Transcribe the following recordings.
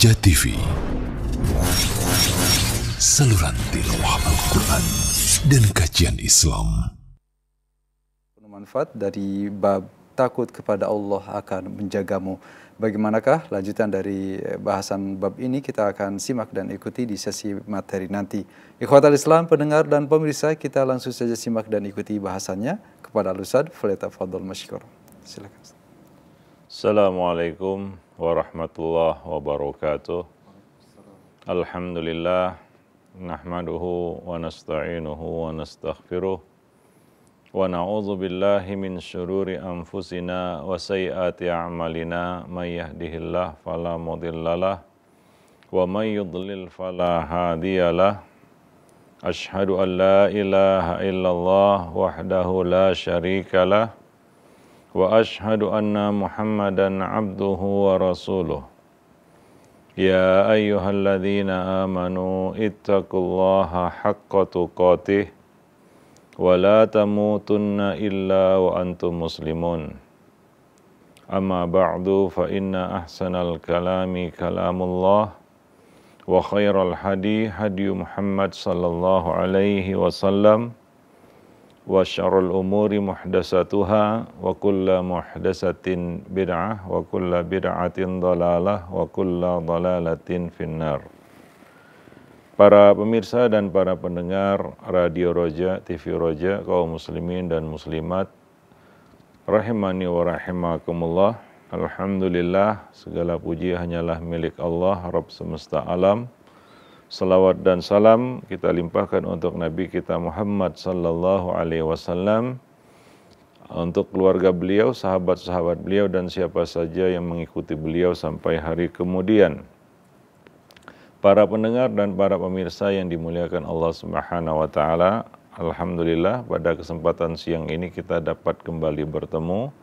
Darija TV Saluran tilawah Al-Quran dan kajian Islam Manfaat dari bab takut kepada Allah akan menjagamu Bagaimanakah lanjutan dari eh, bahasan bab ini kita akan simak dan ikuti di sesi materi nanti. Ikhwatal Islam, pendengar dan pemirsa, kita langsung saja simak dan ikuti bahasannya kepada Lusad Fleta Fadol Masyikur. Silakan. Assalamualaikum warahmatullahi wabarakatuh. Alhamdulillah nahmaduhu wa nasta'inuhu wa nastaghfiruh wa na'udzu billahi min syururi anfusina wa sayyiati a'malina may yahdihillahu fala mudhillalah wa may yudlil fala hadiyalah Ashhadu an la ilaha illallah wahdahu la syarikalah واشهد ان محمدا عبده ورسوله يا ايها الذين امنوا اتقوا الله حق تقاته ولا تموتن الا وانتم مسلمون اما بعد فان احسن الكلام كلام الله وخير الحديث هدي محمد صلى الله عليه وسلم wa syarrul umuri muhdasatuha wa kulla muhdasatin bid'ah wa kulla bid'atin dalalah wa kulla dalalatin finnar Para pemirsa dan para pendengar Radio Roja, TV Roja, kaum muslimin dan muslimat Rahimani wa rahimakumullah Alhamdulillah, segala puji hanyalah milik Allah, Rabb semesta alam Salawat dan salam kita limpahkan untuk Nabi kita Muhammad sallallahu alaihi wasallam untuk keluarga beliau, sahabat-sahabat beliau dan siapa saja yang mengikuti beliau sampai hari kemudian. Para pendengar dan para pemirsa yang dimuliakan Allah Subhanahu wa taala, alhamdulillah pada kesempatan siang ini kita dapat kembali bertemu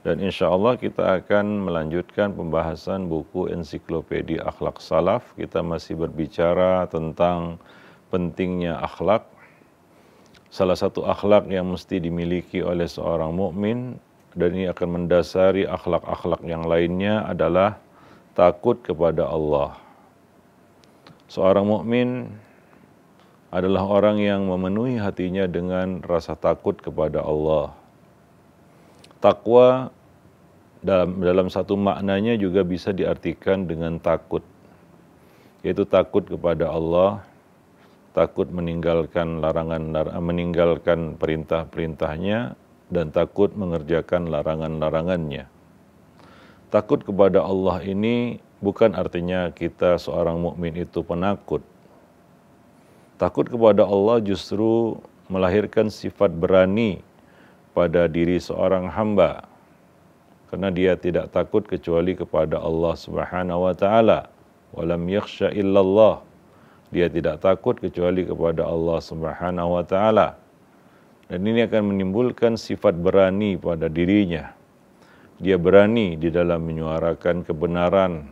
dan insya Allah kita akan melanjutkan pembahasan buku ensiklopedia akhlak salaf. Kita masih berbicara tentang pentingnya akhlak. Salah satu akhlak yang mesti dimiliki oleh seorang mukmin dan ini akan mendasari akhlak-akhlak yang lainnya adalah takut kepada Allah. Seorang mukmin adalah orang yang memenuhi hatinya dengan rasa takut kepada Allah takwa dalam dalam satu maknanya juga bisa diartikan dengan takut yaitu takut kepada Allah takut meninggalkan larangan meninggalkan perintah-perintahnya dan takut mengerjakan larangan-larangannya takut kepada Allah ini bukan artinya kita seorang mukmin itu penakut takut kepada Allah justru melahirkan sifat berani kepada diri seorang hamba karena dia tidak takut kecuali kepada Allah Subhanahu wa taala. Walam yakhsha illallah. Dia tidak takut kecuali kepada Allah Subhanahu wa taala. Dan ini akan menimbulkan sifat berani pada dirinya. Dia berani di dalam menyuarakan kebenaran.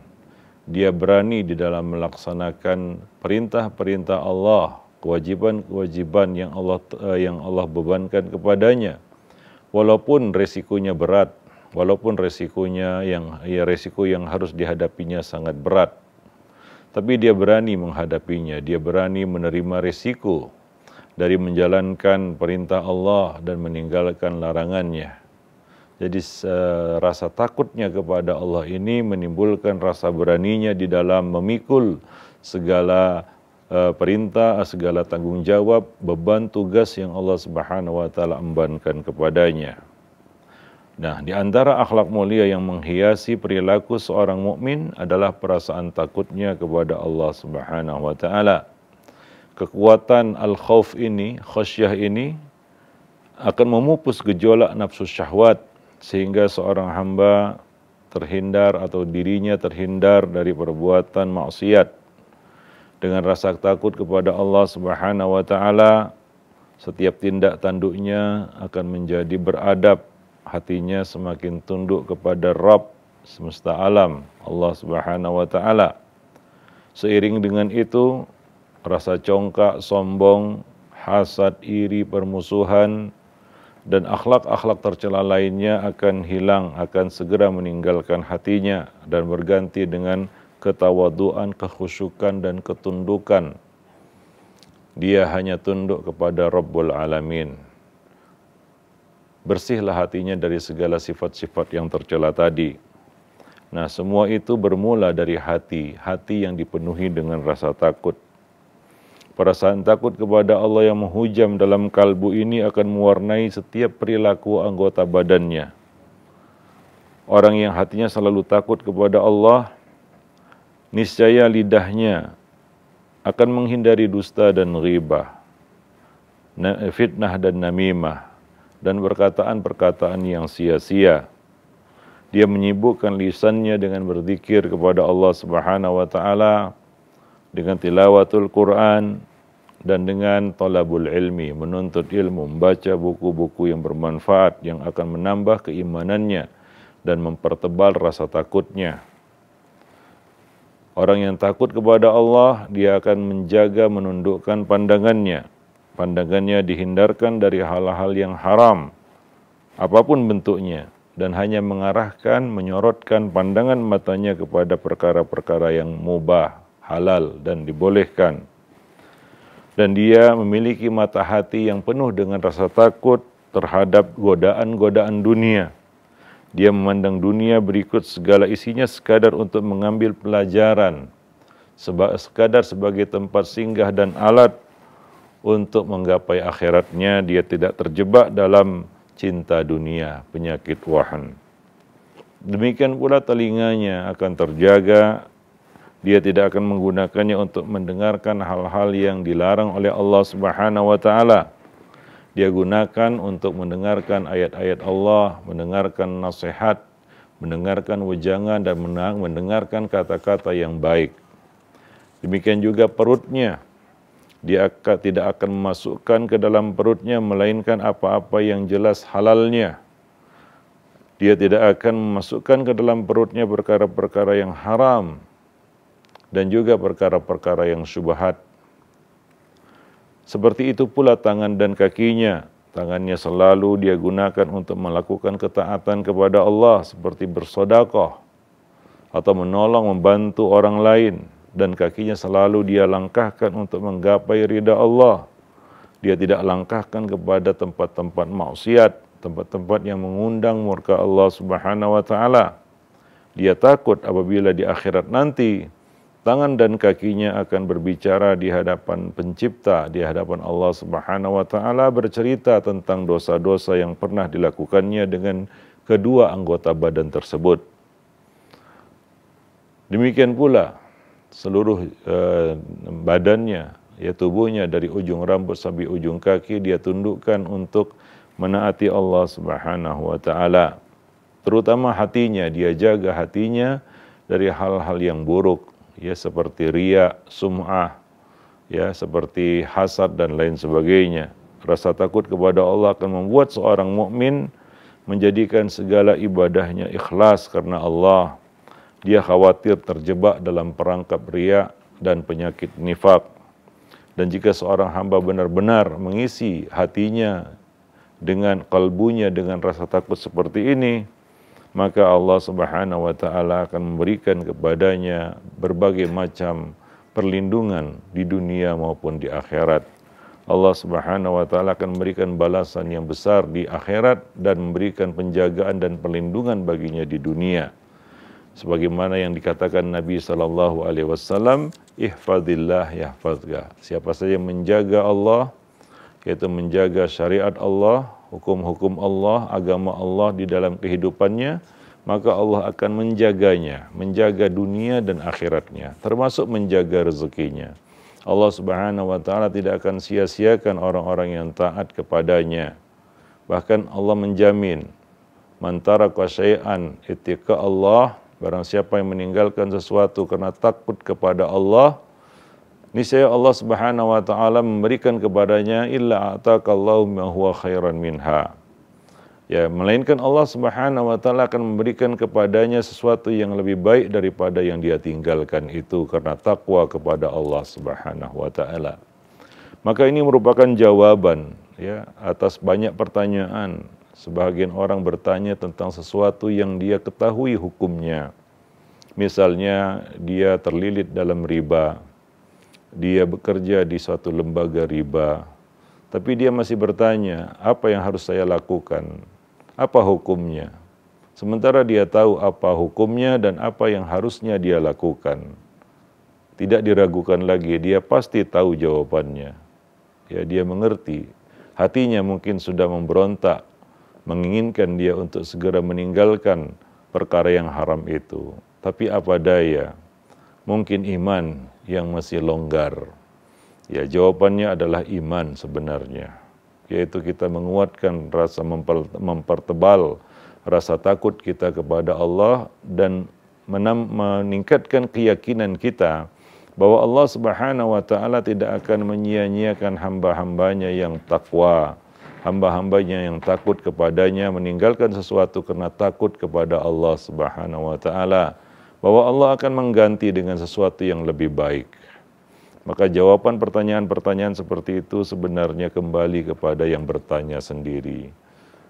Dia berani di dalam melaksanakan perintah-perintah Allah kewajiban-kewajiban yang Allah eh, yang Allah bebankan kepadanya walaupun resikonya berat, walaupun resikonya yang ya resiko yang harus dihadapinya sangat berat. Tapi dia berani menghadapinya, dia berani menerima resiko dari menjalankan perintah Allah dan meninggalkan larangannya. Jadi rasa takutnya kepada Allah ini menimbulkan rasa beraninya di dalam memikul segala Eh, perintah, eh, segala tanggung jawab, beban tugas yang Allah Subhanahu wa taala embankan kepadanya. Nah, di antara akhlak mulia yang menghiasi perilaku seorang mukmin adalah perasaan takutnya kepada Allah Subhanahu wa taala. Kekuatan al-khauf ini, khasyah ini akan memupus gejolak nafsu syahwat sehingga seorang hamba terhindar atau dirinya terhindar dari perbuatan maksiat dengan rasa takut kepada Allah Subhanahu wa taala setiap tindak tanduknya akan menjadi beradab hatinya semakin tunduk kepada Rabb semesta alam Allah Subhanahu wa taala seiring dengan itu rasa congkak sombong hasad iri permusuhan dan akhlak-akhlak tercela lainnya akan hilang akan segera meninggalkan hatinya dan berganti dengan ketawaduan, kekhusyukan dan ketundukan. Dia hanya tunduk kepada Rabbul Alamin. Bersihlah hatinya dari segala sifat-sifat yang tercela tadi. Nah, semua itu bermula dari hati, hati yang dipenuhi dengan rasa takut. Perasaan takut kepada Allah yang menghujam dalam kalbu ini akan mewarnai setiap perilaku anggota badannya. Orang yang hatinya selalu takut kepada Allah, niscaya lidahnya akan menghindari dusta dan ghibah, fitnah dan namimah, dan perkataan-perkataan yang sia-sia. Dia menyibukkan lisannya dengan berzikir kepada Allah Subhanahu wa taala dengan tilawatul Quran dan dengan talabul ilmi, menuntut ilmu, membaca buku-buku yang bermanfaat yang akan menambah keimanannya dan mempertebal rasa takutnya. Orang yang takut kepada Allah, dia akan menjaga menundukkan pandangannya. Pandangannya dihindarkan dari hal-hal yang haram, apapun bentuknya, dan hanya mengarahkan, menyorotkan pandangan matanya kepada perkara-perkara yang mubah, halal, dan dibolehkan. Dan dia memiliki mata hati yang penuh dengan rasa takut terhadap godaan-godaan dunia dia memandang dunia berikut segala isinya sekadar untuk mengambil pelajaran, sekadar sebagai tempat singgah dan alat untuk menggapai akhiratnya. Dia tidak terjebak dalam cinta dunia, penyakit wahan. Demikian pula telinganya akan terjaga, dia tidak akan menggunakannya untuk mendengarkan hal-hal yang dilarang oleh Allah Subhanahu wa taala dia gunakan untuk mendengarkan ayat-ayat Allah, mendengarkan nasihat, mendengarkan wejangan dan menang, mendengarkan kata-kata yang baik. Demikian juga perutnya. Dia tidak akan memasukkan ke dalam perutnya melainkan apa-apa yang jelas halalnya. Dia tidak akan memasukkan ke dalam perutnya perkara-perkara yang haram dan juga perkara-perkara yang syubhat seperti itu pula tangan dan kakinya. Tangannya selalu dia gunakan untuk melakukan ketaatan kepada Allah seperti bersodakoh atau menolong membantu orang lain dan kakinya selalu dia langkahkan untuk menggapai ridha Allah. Dia tidak langkahkan kepada tempat-tempat maksiat, tempat-tempat yang mengundang murka Allah Subhanahu wa taala. Dia takut apabila di akhirat nanti tangan dan kakinya akan berbicara di hadapan pencipta, di hadapan Allah Subhanahu wa taala bercerita tentang dosa-dosa yang pernah dilakukannya dengan kedua anggota badan tersebut. Demikian pula seluruh eh, badannya, ya tubuhnya dari ujung rambut sampai ujung kaki dia tundukkan untuk menaati Allah Subhanahu wa taala. Terutama hatinya, dia jaga hatinya dari hal-hal yang buruk ya seperti ria, sum'ah, ya seperti hasad dan lain sebagainya. Rasa takut kepada Allah akan membuat seorang mukmin menjadikan segala ibadahnya ikhlas karena Allah. Dia khawatir terjebak dalam perangkap ria dan penyakit nifak. Dan jika seorang hamba benar-benar mengisi hatinya dengan kalbunya dengan rasa takut seperti ini, maka Allah Subhanahu wa taala akan memberikan kepadanya berbagai macam perlindungan di dunia maupun di akhirat. Allah Subhanahu wa taala akan memberikan balasan yang besar di akhirat dan memberikan penjagaan dan perlindungan baginya di dunia. Sebagaimana yang dikatakan Nabi sallallahu alaihi wasallam, "Ihfazillah yahfazka." Siapa saja yang menjaga Allah, yaitu menjaga syariat Allah, hukum-hukum Allah, agama Allah di dalam kehidupannya, maka Allah akan menjaganya, menjaga dunia dan akhiratnya, termasuk menjaga rezekinya. Allah Subhanahu wa taala tidak akan sia-siakan orang-orang yang taat kepadanya. Bahkan Allah menjamin mantara syai'an etika Allah barang siapa yang meninggalkan sesuatu karena takut kepada Allah niscaya Allah Subhanahu wa taala memberikan kepadanya illa atakallahu ma huwa khairan minha. Ya, melainkan Allah Subhanahu wa taala akan memberikan kepadanya sesuatu yang lebih baik daripada yang dia tinggalkan itu karena takwa kepada Allah Subhanahu wa taala. Maka ini merupakan jawaban ya atas banyak pertanyaan. Sebagian orang bertanya tentang sesuatu yang dia ketahui hukumnya. Misalnya dia terlilit dalam riba, dia bekerja di suatu lembaga riba, tapi dia masih bertanya, apa yang harus saya lakukan? Apa hukumnya? Sementara dia tahu apa hukumnya dan apa yang harusnya dia lakukan. Tidak diragukan lagi, dia pasti tahu jawabannya. Ya, dia mengerti. Hatinya mungkin sudah memberontak, menginginkan dia untuk segera meninggalkan perkara yang haram itu. Tapi apa daya? mungkin iman yang masih longgar? Ya, jawabannya adalah iman sebenarnya. Yaitu kita menguatkan rasa mempertebal rasa takut kita kepada Allah dan meningkatkan keyakinan kita bahwa Allah Subhanahu wa taala tidak akan menyia-nyiakan hamba-hambanya yang takwa, hamba-hambanya yang takut kepadanya meninggalkan sesuatu karena takut kepada Allah Subhanahu wa taala bahwa Allah akan mengganti dengan sesuatu yang lebih baik. Maka jawaban pertanyaan-pertanyaan seperti itu sebenarnya kembali kepada yang bertanya sendiri.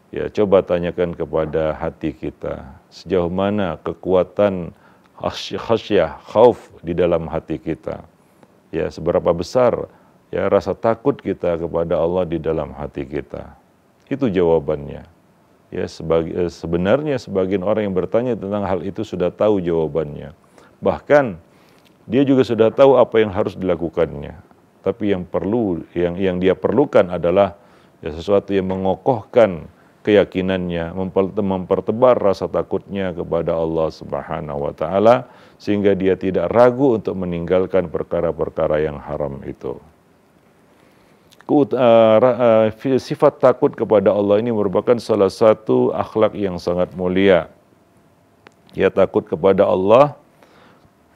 Ya, coba tanyakan kepada hati kita, sejauh mana kekuatan khasyah, khauf di dalam hati kita. Ya, seberapa besar ya rasa takut kita kepada Allah di dalam hati kita. Itu jawabannya. Ya, sebagi, eh, sebenarnya sebagian orang yang bertanya tentang hal itu sudah tahu jawabannya. Bahkan dia juga sudah tahu apa yang harus dilakukannya. Tapi yang perlu yang yang dia perlukan adalah ya sesuatu yang mengokohkan keyakinannya, mempertebar rasa takutnya kepada Allah Subhanahu wa taala sehingga dia tidak ragu untuk meninggalkan perkara-perkara yang haram itu. Eh, eh, sifat takut kepada Allah ini merupakan salah satu akhlak yang sangat mulia. Ya takut kepada Allah,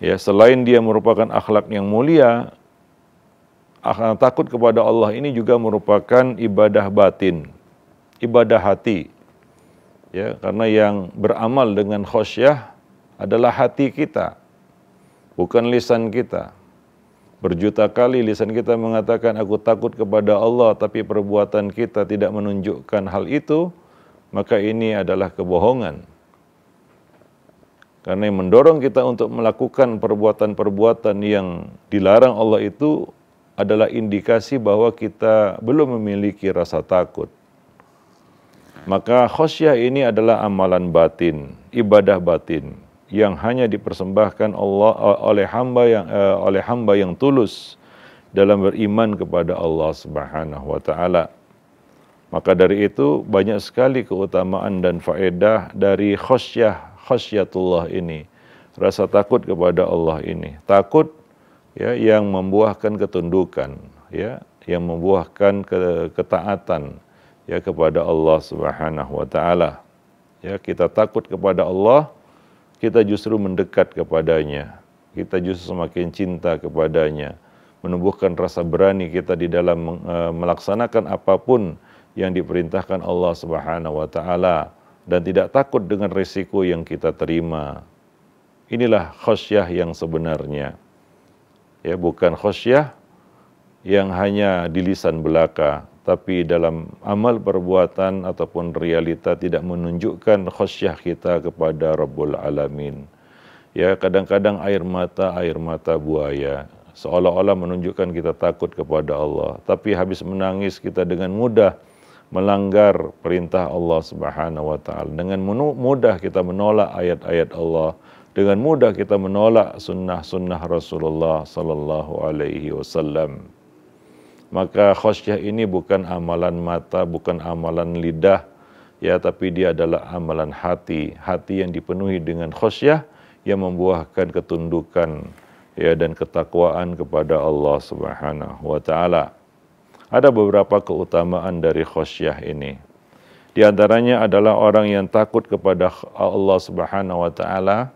ya selain dia merupakan akhlak yang mulia, akhlak, ah, takut kepada Allah ini juga merupakan ibadah batin, ibadah hati. Ya, karena yang beramal dengan khosyah adalah hati kita, bukan lisan kita. Berjuta kali lisan kita mengatakan aku takut kepada Allah tapi perbuatan kita tidak menunjukkan hal itu, maka ini adalah kebohongan. Karena yang mendorong kita untuk melakukan perbuatan-perbuatan yang dilarang Allah itu adalah indikasi bahwa kita belum memiliki rasa takut. Maka khosyah ini adalah amalan batin, ibadah batin yang hanya dipersembahkan Allah eh, oleh hamba yang uh, oleh hamba yang tulus dalam beriman kepada Allah Subhanahu wa taala. Maka dari itu banyak sekali keutamaan dan faedah dari khosyah, khasyatullah ini. Rasa takut kepada Allah ini. Takut ya yang membuahkan ketundukan, ya, yang membuahkan ke, ketaatan ya kepada Allah Subhanahu wa taala. Ya, kita takut kepada Allah kita justru mendekat kepadanya. Kita justru semakin cinta kepadanya, menumbuhkan rasa berani kita di dalam eh, melaksanakan apapun yang diperintahkan Allah Subhanahu wa taala dan tidak takut dengan risiko yang kita terima. Inilah khasyah yang sebenarnya. Ya, bukan khasyah yang hanya di lisan belaka, tapi dalam amal perbuatan ataupun realita tidak menunjukkan khasyah kita kepada Rabbul Alamin. Ya, kadang-kadang air mata, air mata buaya. Seolah-olah menunjukkan kita takut kepada Allah. Tapi habis menangis kita dengan mudah melanggar perintah Allah Subhanahu wa taala. Dengan mudah kita menolak ayat-ayat Allah. Dengan mudah kita menolak sunnah-sunnah Rasulullah sallallahu alaihi wasallam. Maka khosyah ini bukan amalan mata, bukan amalan lidah, ya tapi dia adalah amalan hati. Hati yang dipenuhi dengan khosyah yang membuahkan ketundukan ya dan ketakwaan kepada Allah Subhanahu wa taala. Ada beberapa keutamaan dari khosyah ini. Di antaranya adalah orang yang takut kepada Allah Subhanahu wa taala,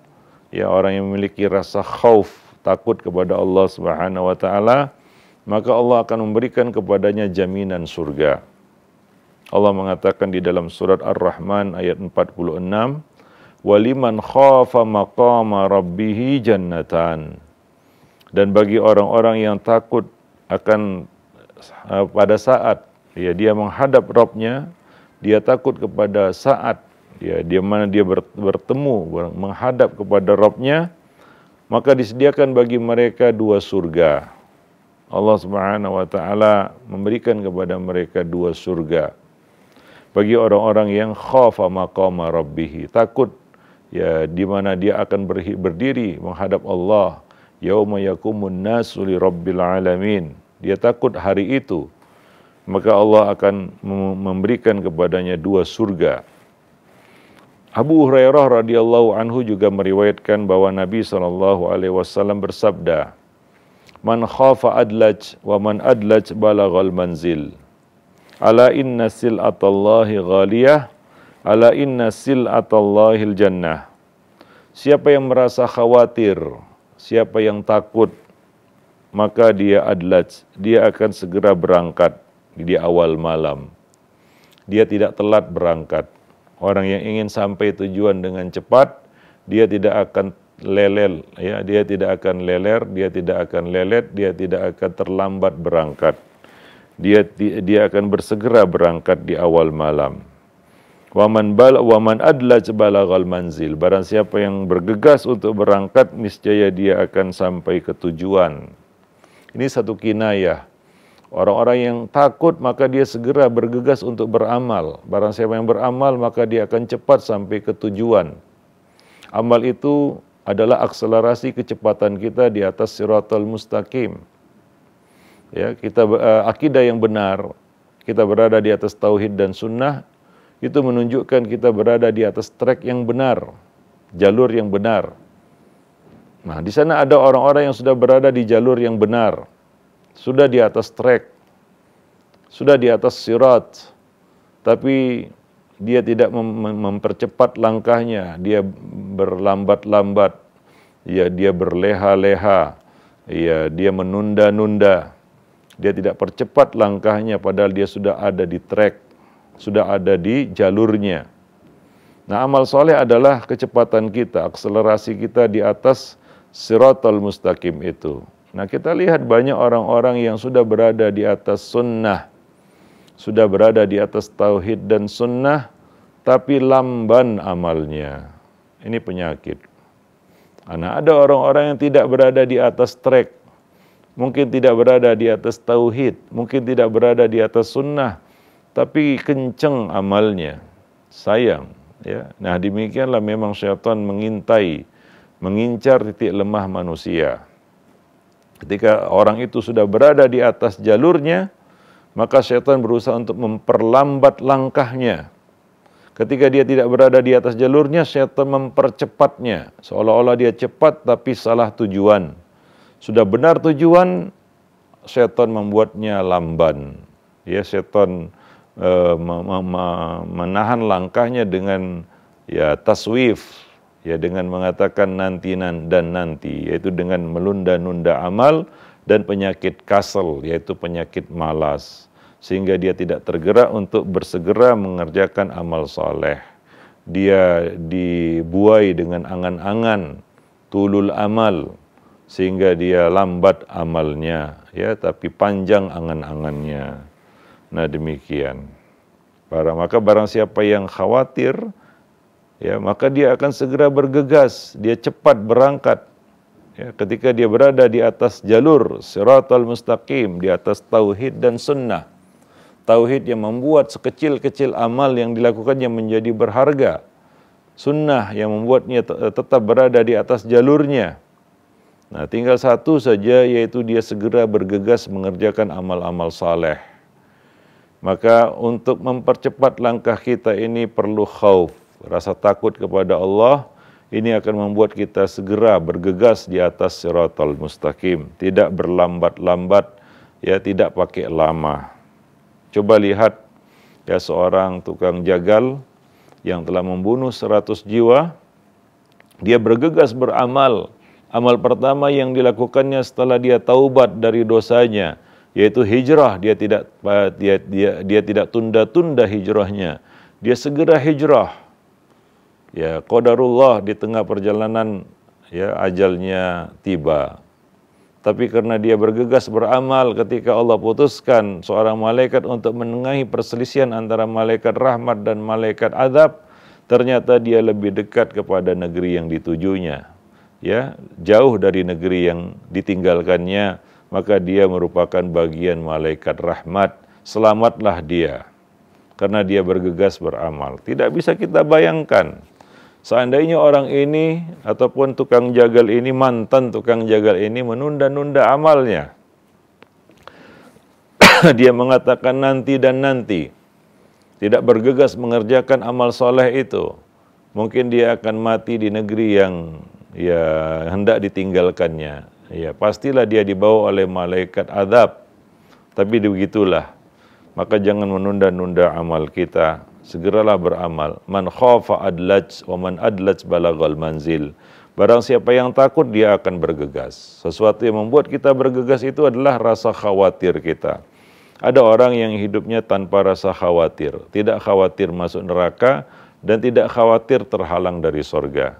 ya orang yang memiliki rasa khauf, takut kepada Allah Subhanahu wa taala, maka Allah akan memberikan kepadanya jaminan surga. Allah mengatakan di dalam surat Ar-Rahman ayat 46, "Waliman khafa maqama rabbih jannatan." Dan bagi orang-orang yang takut akan eh, pada saat ya dia menghadap Robnya, dia takut kepada saat ya dia mana dia bertemu menghadap kepada Robnya, maka disediakan bagi mereka dua surga. Allah Subhanahu wa taala memberikan kepada mereka dua surga. Bagi orang-orang yang khafa maqama rabbih, takut ya di mana dia akan berdiri menghadap Allah yauma yakumun nasu li rabbil alamin. Dia takut hari itu. Maka Allah akan memberikan kepadanya dua surga. Abu Hurairah radhiyallahu anhu juga meriwayatkan bahwa Nabi saw bersabda, Man khafa adlaj wa man adlaj balagal manzil. Ala inna sil'atallahi ghaliyah, ala inna sil'atallahi jannah. Siapa yang merasa khawatir, siapa yang takut, maka dia adlaj, dia akan segera berangkat di awal malam. Dia tidak telat berangkat. Orang yang ingin sampai tujuan dengan cepat, dia tidak akan lelel ya dia tidak akan leler dia tidak akan lelet dia tidak akan terlambat berangkat dia dia akan bersegera berangkat di awal malam waman bal waman adla balagal manzil barang siapa yang bergegas untuk berangkat niscaya dia akan sampai ke tujuan ini satu kinayah Orang-orang yang takut maka dia segera bergegas untuk beramal. Barang siapa yang beramal maka dia akan cepat sampai ke tujuan. Amal itu adalah akselerasi kecepatan kita di atas siratul mustaqim. Ya, kita uh, akidah yang benar, kita berada di atas tauhid dan sunnah itu menunjukkan kita berada di atas trek yang benar, jalur yang benar. Nah, di sana ada orang-orang yang sudah berada di jalur yang benar, sudah di atas trek, sudah di atas sirat, tapi dia tidak mem mempercepat langkahnya, dia berlambat-lambat, ya dia berleha-leha, ya dia menunda-nunda, dia tidak percepat langkahnya padahal dia sudah ada di track, sudah ada di jalurnya. Nah amal soleh adalah kecepatan kita, akselerasi kita di atas sirotol mustaqim itu. Nah kita lihat banyak orang-orang yang sudah berada di atas sunnah, sudah berada di atas tauhid dan sunnah, tapi lamban amalnya. Ini penyakit. Karena ada orang-orang yang tidak berada di atas trek, mungkin tidak berada di atas tauhid, mungkin tidak berada di atas sunnah, tapi kenceng amalnya. Sayang. Ya. Nah demikianlah memang syaitan mengintai, mengincar titik lemah manusia. Ketika orang itu sudah berada di atas jalurnya, maka setan berusaha untuk memperlambat langkahnya. Ketika dia tidak berada di atas jalurnya, setan mempercepatnya. Seolah-olah dia cepat tapi salah tujuan. Sudah benar tujuan, setan membuatnya lamban. Ya, setan e, menahan langkahnya dengan ya taswif, ya dengan mengatakan nanti nan dan nanti, yaitu dengan melunda-nunda amal dan penyakit kasel, yaitu penyakit malas sehingga dia tidak tergerak untuk bersegera mengerjakan amal soleh. Dia dibuai dengan angan-angan, tulul amal, sehingga dia lambat amalnya, ya, tapi panjang angan-angannya. Nah demikian. Para maka barang siapa yang khawatir, ya, maka dia akan segera bergegas, dia cepat berangkat. Ya, ketika dia berada di atas jalur siratal mustaqim, di atas tauhid dan sunnah, Tauhid yang membuat sekecil-kecil amal yang dilakukannya menjadi berharga. Sunnah yang membuatnya tetap berada di atas jalurnya. Nah, tinggal satu saja yaitu dia segera bergegas mengerjakan amal-amal saleh. Maka untuk mempercepat langkah kita ini perlu khauf, rasa takut kepada Allah. Ini akan membuat kita segera bergegas di atas siratal mustaqim, tidak berlambat-lambat, ya tidak pakai lama. Coba lihat ya seorang tukang jagal yang telah membunuh 100 jiwa, dia bergegas beramal. Amal pertama yang dilakukannya setelah dia taubat dari dosanya, yaitu hijrah. Dia tidak dia dia, dia tidak tunda-tunda hijrahnya. Dia segera hijrah. Ya, qadarullah di tengah perjalanan ya ajalnya tiba. Tapi karena dia bergegas beramal ketika Allah putuskan seorang malaikat untuk menengahi perselisihan antara malaikat rahmat dan malaikat adab, ternyata dia lebih dekat kepada negeri yang ditujunya. Ya, jauh dari negeri yang ditinggalkannya, maka dia merupakan bagian malaikat rahmat. Selamatlah dia karena dia bergegas beramal. Tidak bisa kita bayangkan Seandainya orang ini ataupun tukang jagal ini, mantan tukang jagal ini menunda-nunda amalnya. Dia mengatakan nanti dan nanti. Tidak bergegas mengerjakan amal soleh itu. Mungkin dia akan mati di negeri yang ya hendak ditinggalkannya. Ya pastilah dia dibawa oleh malaikat adab. Tapi begitulah. Maka jangan menunda-nunda amal kita segeralah beramal. Man khafa adlaj wa man adlaj balagal manzil. Barang siapa yang takut dia akan bergegas. Sesuatu yang membuat kita bergegas itu adalah rasa khawatir kita. Ada orang yang hidupnya tanpa rasa khawatir, tidak khawatir masuk neraka dan tidak khawatir terhalang dari sorga.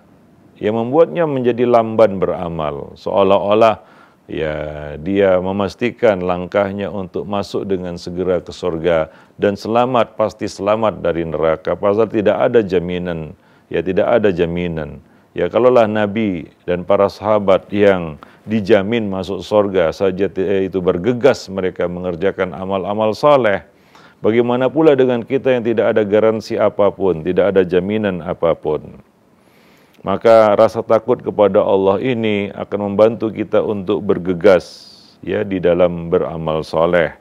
Yang membuatnya menjadi lamban beramal, seolah-olah ya dia memastikan langkahnya untuk masuk dengan segera ke surga dan selamat pasti selamat dari neraka pasal tidak ada jaminan ya tidak ada jaminan ya kalaulah nabi dan para sahabat yang dijamin masuk surga saja eh, itu bergegas mereka mengerjakan amal-amal saleh bagaimana pula dengan kita yang tidak ada garansi apapun tidak ada jaminan apapun maka rasa takut kepada Allah ini akan membantu kita untuk bergegas ya di dalam beramal soleh.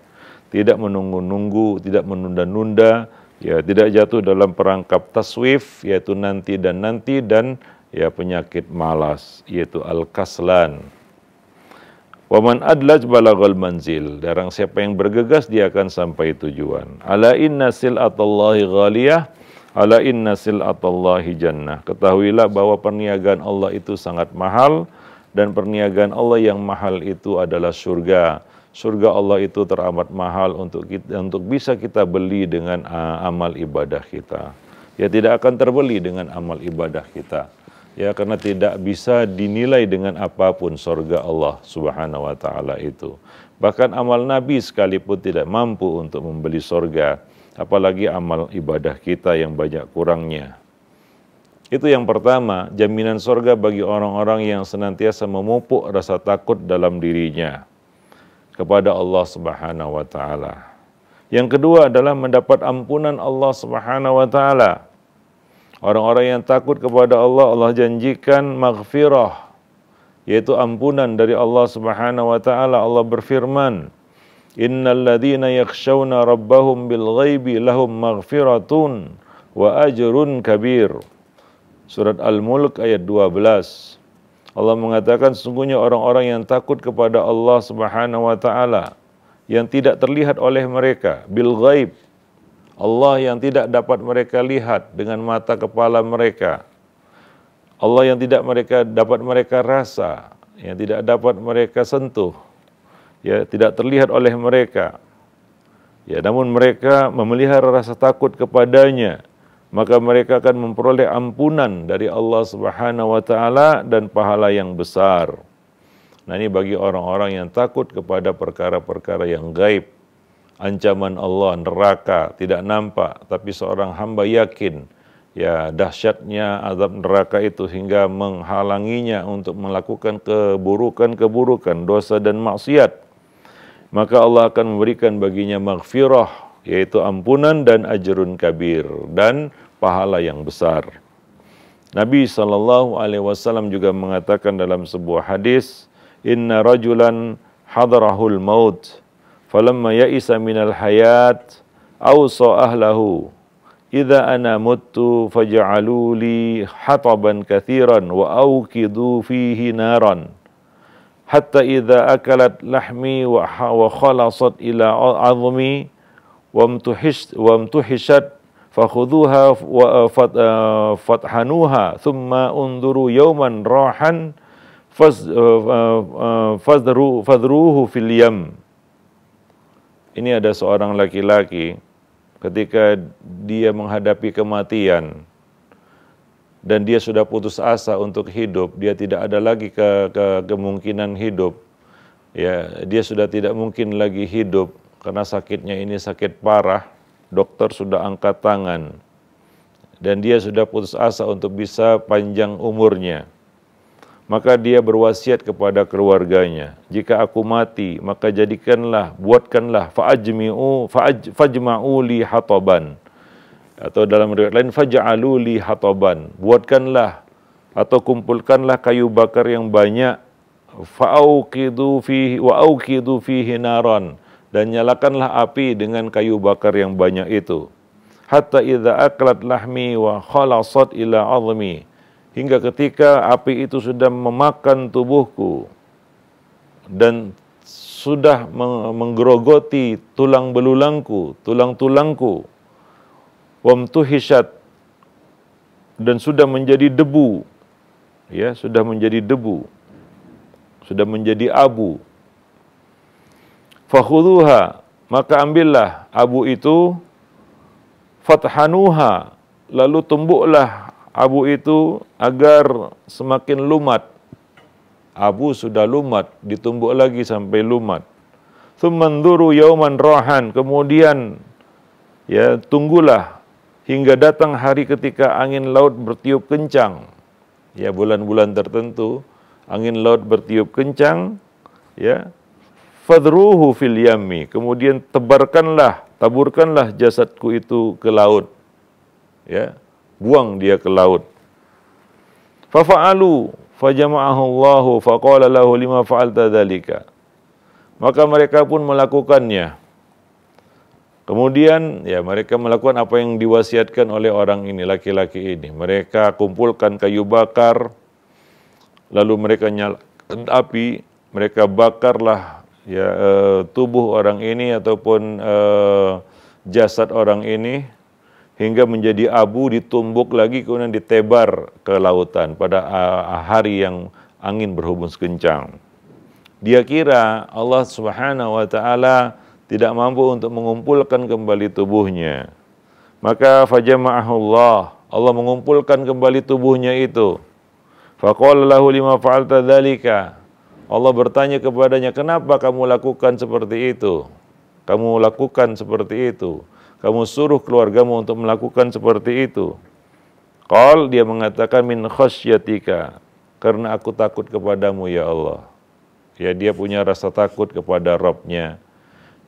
Tidak menunggu-nunggu, tidak menunda-nunda, ya tidak jatuh dalam perangkap taswif yaitu nanti dan nanti dan ya penyakit malas yaitu al-kaslan. Waman adlaj balagol manzil. Darang siapa yang bergegas dia akan sampai tujuan. Ala inna silatallahi ghaliyah Ala inna sil'atallahi jannah. Ketahuilah bahwa perniagaan Allah itu sangat mahal dan perniagaan Allah yang mahal itu adalah surga. Surga Allah itu teramat mahal untuk kita, untuk bisa kita beli dengan amal ibadah kita. Ya tidak akan terbeli dengan amal ibadah kita. Ya karena tidak bisa dinilai dengan apapun surga Allah Subhanahu wa taala itu. Bahkan amal nabi sekalipun tidak mampu untuk membeli surga apalagi amal ibadah kita yang banyak kurangnya. Itu yang pertama, jaminan sorga bagi orang-orang yang senantiasa memupuk rasa takut dalam dirinya kepada Allah Subhanahu wa taala. Yang kedua adalah mendapat ampunan Allah Subhanahu wa taala. Orang-orang yang takut kepada Allah, Allah janjikan maghfirah yaitu ampunan dari Allah Subhanahu wa taala. Allah berfirman, Innalladzina yakhshawna rabbahum bil ghaibi lahum maghfiratun wa ajrun kabir. Surat Al-Mulk ayat 12. Allah mengatakan sesungguhnya orang-orang yang takut kepada Allah Subhanahu wa taala yang tidak terlihat oleh mereka bil ghaib. Allah yang tidak dapat mereka lihat dengan mata kepala mereka. Allah yang tidak mereka dapat mereka rasa, yang tidak dapat mereka sentuh ya tidak terlihat oleh mereka. Ya, namun mereka memelihara rasa takut kepadanya, maka mereka akan memperoleh ampunan dari Allah Subhanahu wa taala dan pahala yang besar. Nah, ini bagi orang-orang yang takut kepada perkara-perkara yang gaib. Ancaman Allah neraka tidak nampak, tapi seorang hamba yakin ya dahsyatnya azab neraka itu hingga menghalanginya untuk melakukan keburukan-keburukan, dosa dan maksiat maka Allah akan memberikan baginya maghfirah, yaitu ampunan dan ajrun kabir, dan pahala yang besar. Nabi Shallallahu Alaihi Wasallam juga mengatakan dalam sebuah hadis, Inna rajulan hadarahul maut, falamma ya'isa minal hayat, awsa ahlahu, Idza ana muttu faj'alu li hataban kathiran wa awqidu fihi naran hatta idza akalat lahmi wa wa khalasat ila azmi wa mtuhish wa mtuhishat fakhudhuha wa uh, uh, fathanuha thumma unduru yawman rahan uh, fazru fadru fadruhu fil yam ini ada seorang laki-laki ketika dia menghadapi kematian dan dia sudah putus asa untuk hidup, dia tidak ada lagi ke, ke, kemungkinan hidup. Ya, dia sudah tidak mungkin lagi hidup karena sakitnya ini sakit parah. Dokter sudah angkat tangan dan dia sudah putus asa untuk bisa panjang umurnya. Maka dia berwasiat kepada keluarganya, jika aku mati, maka jadikanlah, buatkanlah fa'ajmi'u fa'aj, fajma'u li hataban atau dalam riwayat lain faj'aluli hatoban, buatkanlah atau kumpulkanlah kayu bakar yang banyak fa'auqidu fihi wa'auqidu fihi naron dan nyalakanlah api dengan kayu bakar yang banyak itu hatta idza aklat lahmi wa khalasat ila azmi hingga ketika api itu sudah memakan tubuhku dan sudah menggerogoti tulang belulangku tulang-tulangku wamtuhisat dan sudah menjadi debu ya sudah menjadi debu sudah menjadi abu fakhuduha maka ambillah abu itu fathanuha lalu tumbuklah abu itu agar semakin lumat abu sudah lumat ditumbuk lagi sampai lumat thumanduru yauman rohan kemudian ya tunggulah hingga datang hari ketika angin laut bertiup kencang. Ya, bulan-bulan tertentu angin laut bertiup kencang, ya. Fadruhu fil yami kemudian tebarkanlah, taburkanlah jasadku itu ke laut. Ya, buang dia ke laut. Fafa'alu fajama'ahu Allahu faqala lahu lima fa'alta dzalika. Maka mereka pun melakukannya. Kemudian ya mereka melakukan apa yang diwasiatkan oleh orang ini, laki-laki ini. Mereka kumpulkan kayu bakar, lalu mereka nyalakan api, mereka bakarlah ya eh, tubuh orang ini ataupun eh, jasad orang ini hingga menjadi abu ditumbuk lagi kemudian ditebar ke lautan pada eh, hari yang angin berhubung kencang. Dia kira Allah Subhanahu wa taala tidak mampu untuk mengumpulkan kembali tubuhnya. Maka fajama'ahullah, Allah mengumpulkan kembali tubuhnya itu. Faqala lahu lima fa'alta dzalika. Allah bertanya kepadanya, "Kenapa kamu lakukan seperti itu? Kamu lakukan seperti itu. Kamu suruh keluargamu untuk melakukan seperti itu." Qal dia mengatakan min khasyatika, karena aku takut kepadamu ya Allah. Ya dia punya rasa takut kepada Rabbnya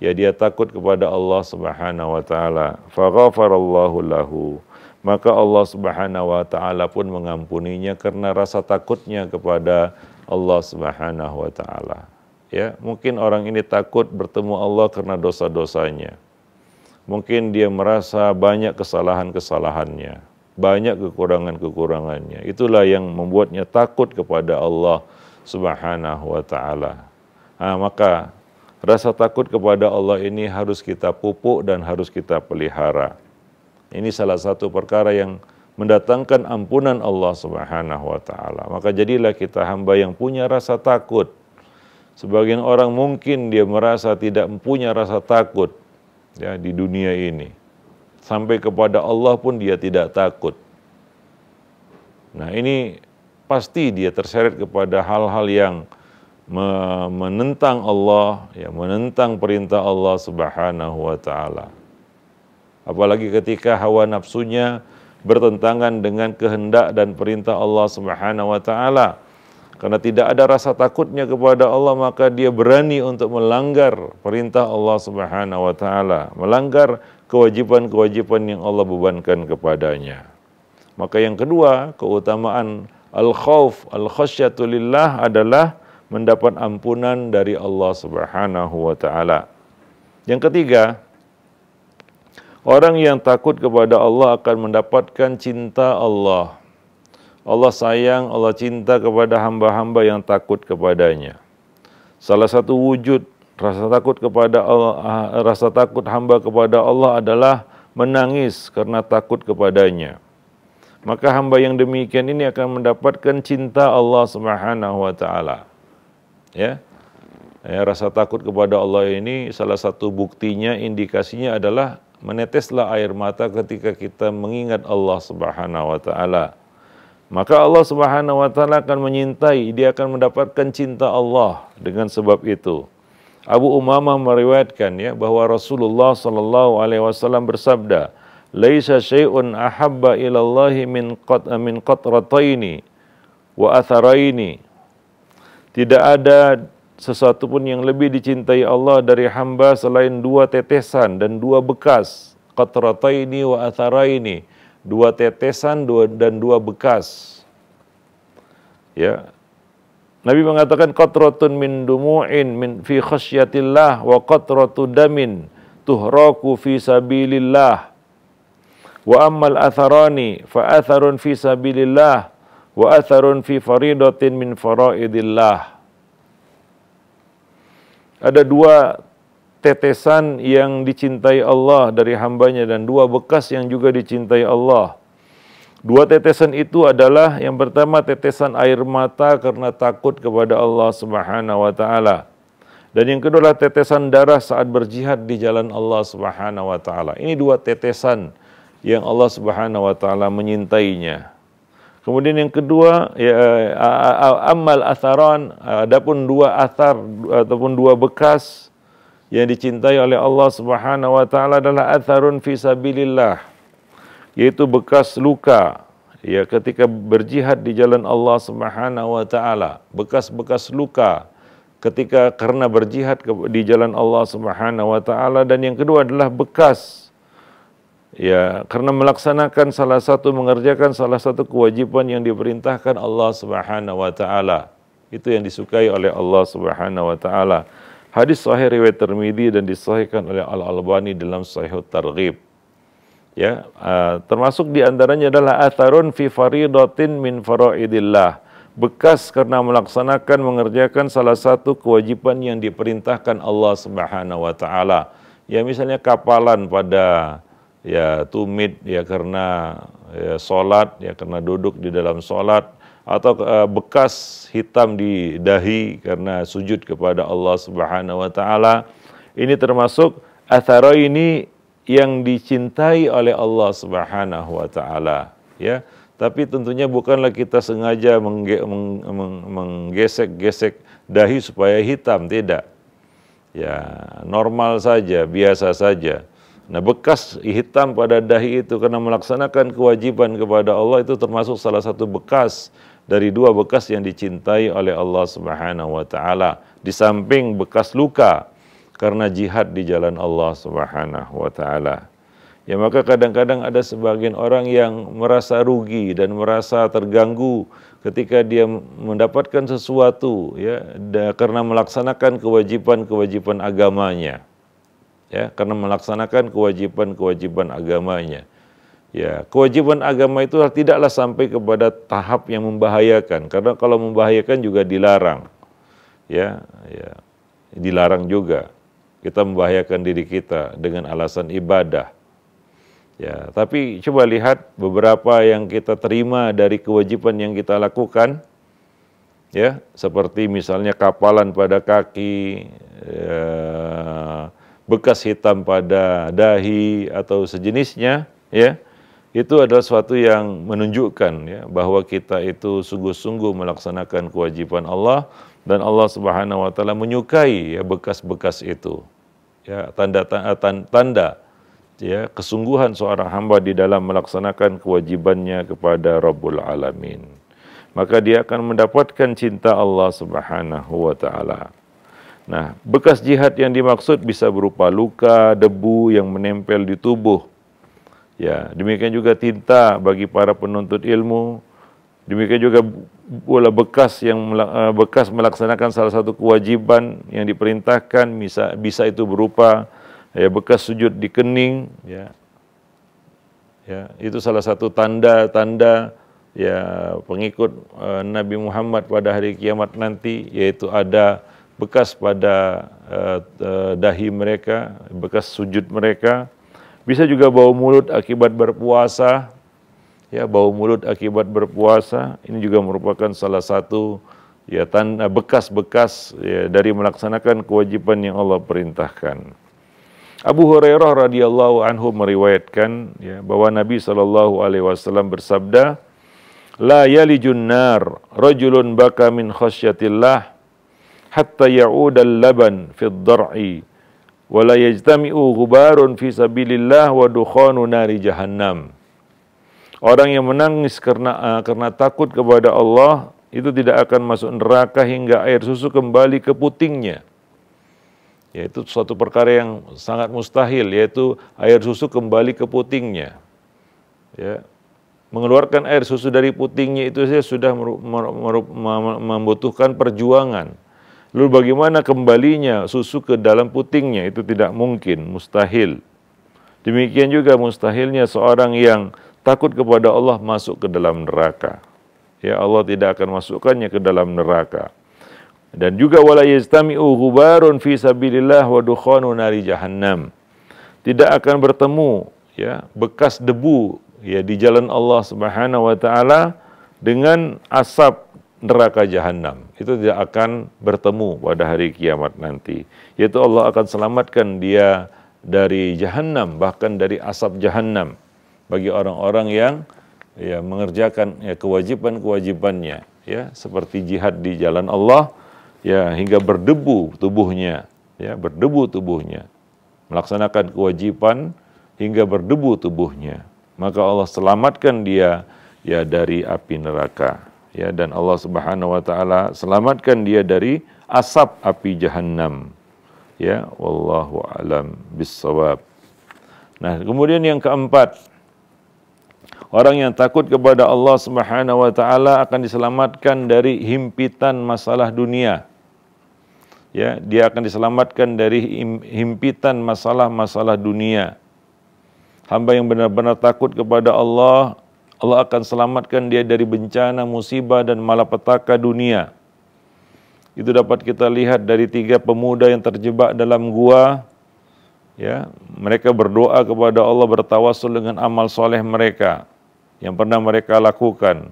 ya dia takut kepada Allah Subhanahu wa taala. Faghafarallahu lahu. Maka Allah Subhanahu wa taala pun mengampuninya karena rasa takutnya kepada Allah Subhanahu wa taala. Ya, mungkin orang ini takut bertemu Allah karena dosa-dosanya. Mungkin dia merasa banyak kesalahan-kesalahannya, banyak kekurangan-kekurangannya. Itulah yang membuatnya takut kepada Allah Subhanahu wa taala. Nah, maka Rasa takut kepada Allah ini harus kita pupuk dan harus kita pelihara. Ini salah satu perkara yang mendatangkan ampunan Allah Subhanahu wa taala. Maka jadilah kita hamba yang punya rasa takut. Sebagian orang mungkin dia merasa tidak mempunyai rasa takut ya di dunia ini. Sampai kepada Allah pun dia tidak takut. Nah, ini pasti dia terseret kepada hal-hal yang menentang Allah, ya menentang perintah Allah Subhanahu wa taala. Apalagi ketika hawa nafsunya bertentangan dengan kehendak dan perintah Allah Subhanahu wa taala. Karena tidak ada rasa takutnya kepada Allah, maka dia berani untuk melanggar perintah Allah Subhanahu wa taala, melanggar kewajiban-kewajiban yang Allah bebankan kepadanya. Maka yang kedua, keutamaan al-khauf, al-khasyatu lillah adalah mendapat ampunan dari Allah Subhanahu wa taala. Yang ketiga, orang yang takut kepada Allah akan mendapatkan cinta Allah. Allah sayang, Allah cinta kepada hamba-hamba yang takut kepadanya. Salah satu wujud rasa takut kepada Allah, ah, rasa takut hamba kepada Allah adalah menangis karena takut kepadanya. Maka hamba yang demikian ini akan mendapatkan cinta Allah Subhanahu wa taala. Ya. ya rasa takut kepada Allah ini salah satu buktinya indikasinya adalah meneteslah air mata ketika kita mengingat Allah Subhanahu wa taala. Maka Allah Subhanahu wa taala akan menyintai, dia akan mendapatkan cinta Allah dengan sebab itu. Abu Umamah meriwayatkan ya bahwa Rasulullah sallallahu alaihi wasallam bersabda, "Laisa syai'un ahabba ila Allah min qat min qatrataini wa atharaini tidak ada sesuatu pun yang lebih dicintai Allah dari hamba selain dua tetesan dan dua bekas. Qatrataini wa atharaini. Dua tetesan dua, dan dua bekas. Ya. Nabi mengatakan qatratun min dumu'in min fi khasyatillah wa qatratu damin tuhraku fi sabilillah. Wa ammal atharani fa atharun fi sabilillah wa atharun fi faridatin min faraidillah. Ada dua tetesan yang dicintai Allah dari hambanya dan dua bekas yang juga dicintai Allah. Dua tetesan itu adalah yang pertama tetesan air mata karena takut kepada Allah Subhanahu wa taala. Dan yang kedua adalah tetesan darah saat berjihad di jalan Allah Subhanahu wa taala. Ini dua tetesan yang Allah Subhanahu wa taala menyintainya. Kemudian yang kedua ya amal atharan adapun dua asar ataupun dua bekas yang dicintai oleh Allah Subhanahu wa taala adalah atharun fi sabilillah yaitu bekas luka ya ketika berjihad di jalan Allah Subhanahu wa taala bekas-bekas luka ketika karena berjihad di jalan Allah Subhanahu wa taala dan yang kedua adalah bekas Ya, karena melaksanakan salah satu mengerjakan salah satu kewajiban yang diperintahkan Allah Subhanahu wa taala. Itu yang disukai oleh Allah Subhanahu wa taala. Hadis sahih riwayat Tirmizi dan disahihkan oleh Al Albani dalam Sahih Targhib. Ya, uh, termasuk di antaranya adalah atharun fi faridatin min faraidillah. Bekas karena melaksanakan mengerjakan salah satu kewajiban yang diperintahkan Allah Subhanahu wa taala. Ya misalnya kapalan pada ya tumit ya karena ya, sholat ya karena duduk di dalam sholat atau uh, bekas hitam di dahi karena sujud kepada Allah Subhanahu wa taala. Ini termasuk athara ini yang dicintai oleh Allah Subhanahu wa taala, ya. Tapi tentunya bukanlah kita sengaja mengge meng menggesek-gesek dahi supaya hitam, tidak. Ya, normal saja, biasa saja. Nah bekas hitam pada dahi itu karena melaksanakan kewajiban kepada Allah itu termasuk salah satu bekas dari dua bekas yang dicintai oleh Allah Subhanahu wa taala di samping bekas luka karena jihad di jalan Allah Subhanahu wa taala. Ya maka kadang-kadang ada sebagian orang yang merasa rugi dan merasa terganggu ketika dia mendapatkan sesuatu ya karena melaksanakan kewajiban-kewajiban agamanya ya karena melaksanakan kewajiban-kewajiban agamanya. Ya, kewajiban agama itu tidaklah sampai kepada tahap yang membahayakan karena kalau membahayakan juga dilarang. Ya, ya. Dilarang juga. Kita membahayakan diri kita dengan alasan ibadah. Ya, tapi coba lihat beberapa yang kita terima dari kewajiban yang kita lakukan, ya seperti misalnya kapalan pada kaki ya, bekas hitam pada dahi atau sejenisnya ya itu adalah suatu yang menunjukkan ya bahwa kita itu sungguh-sungguh melaksanakan kewajiban Allah dan Allah Subhanahu wa taala menyukai ya bekas-bekas itu ya tanda eh, tanda, tanda ya kesungguhan seorang hamba di dalam melaksanakan kewajibannya kepada Rabbul Alamin maka dia akan mendapatkan cinta Allah Subhanahu wa taala Nah, bekas jihad yang dimaksud bisa berupa luka, debu yang menempel di tubuh. Ya, demikian juga tinta bagi para penuntut ilmu. Demikian juga bola bekas yang eh, bekas melaksanakan salah satu kewajiban yang diperintahkan bisa bisa itu berupa ya bekas sujud di kening ya. Ya, itu salah satu tanda-tanda ya pengikut uh, Nabi Muhammad pada hari kiamat nanti yaitu ada bekas pada uh, dahi mereka, bekas sujud mereka. Bisa juga bau mulut akibat berpuasa. Ya, bau mulut akibat berpuasa ini juga merupakan salah satu ya bekas-bekas ya, dari melaksanakan kewajiban yang Allah perintahkan. Abu Hurairah radhiyallahu anhu meriwayatkan ya, bahwa Nabi sallallahu alaihi wasallam bersabda, "La yalijun nar rajulun baka min khasyatillah hatta ya'udal laban fi dhar'i wa la yajtami'u ghubarun fi sabilillah wa dukhanu nari jahannam. Orang yang menangis karena uh, karena takut kepada Allah itu tidak akan masuk neraka hingga air susu kembali ke putingnya. Yaitu suatu perkara yang sangat mustahil yaitu air susu kembali ke putingnya. Ya. Mengeluarkan air susu dari putingnya itu saja sudah membutuhkan perjuangan. Lalu bagaimana kembalinya susu ke dalam putingnya? Itu tidak mungkin, mustahil. Demikian juga mustahilnya seorang yang takut kepada Allah masuk ke dalam neraka. Ya Allah tidak akan masukkannya ke dalam neraka. Dan juga wala yajtami'u ghubarun fi sabilillah wa dukhanu nari jahannam. Tidak akan bertemu ya bekas debu ya di jalan Allah Subhanahu wa taala dengan asap neraka jahanam. Itu tidak akan bertemu pada hari kiamat nanti. Yaitu Allah akan selamatkan dia dari jahanam, bahkan dari asap jahanam bagi orang-orang yang ya mengerjakan ya, kewajiban-kewajibannya ya seperti jihad di jalan Allah ya hingga berdebu tubuhnya ya berdebu tubuhnya melaksanakan kewajiban hingga berdebu tubuhnya maka Allah selamatkan dia ya dari api neraka ya dan Allah Subhanahu wa taala selamatkan dia dari asap api jahanam. Ya, wallahu alam bisawab. Nah, kemudian yang keempat, orang yang takut kepada Allah Subhanahu wa taala akan diselamatkan dari himpitan masalah dunia. Ya, dia akan diselamatkan dari himpitan masalah-masalah dunia. Hamba yang benar-benar takut kepada Allah Allah akan selamatkan dia dari bencana, musibah, dan malapetaka dunia. Itu dapat kita lihat dari tiga pemuda yang terjebak dalam gua. Ya, mereka berdoa kepada Allah bertawasul dengan amal soleh mereka yang pernah mereka lakukan.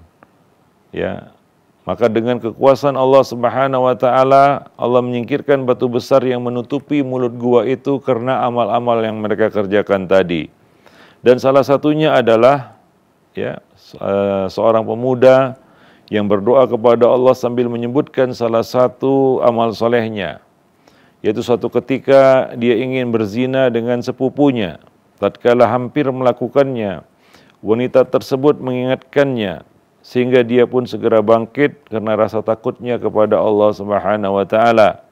Ya, maka dengan kekuasaan Allah Subhanahu wa taala Allah menyingkirkan batu besar yang menutupi mulut gua itu karena amal-amal yang mereka kerjakan tadi. Dan salah satunya adalah ya eh, seorang pemuda yang berdoa kepada Allah sambil menyebutkan salah satu amal solehnya yaitu suatu ketika dia ingin berzina dengan sepupunya tatkala hampir melakukannya wanita tersebut mengingatkannya sehingga dia pun segera bangkit karena rasa takutnya kepada Allah Subhanahu wa taala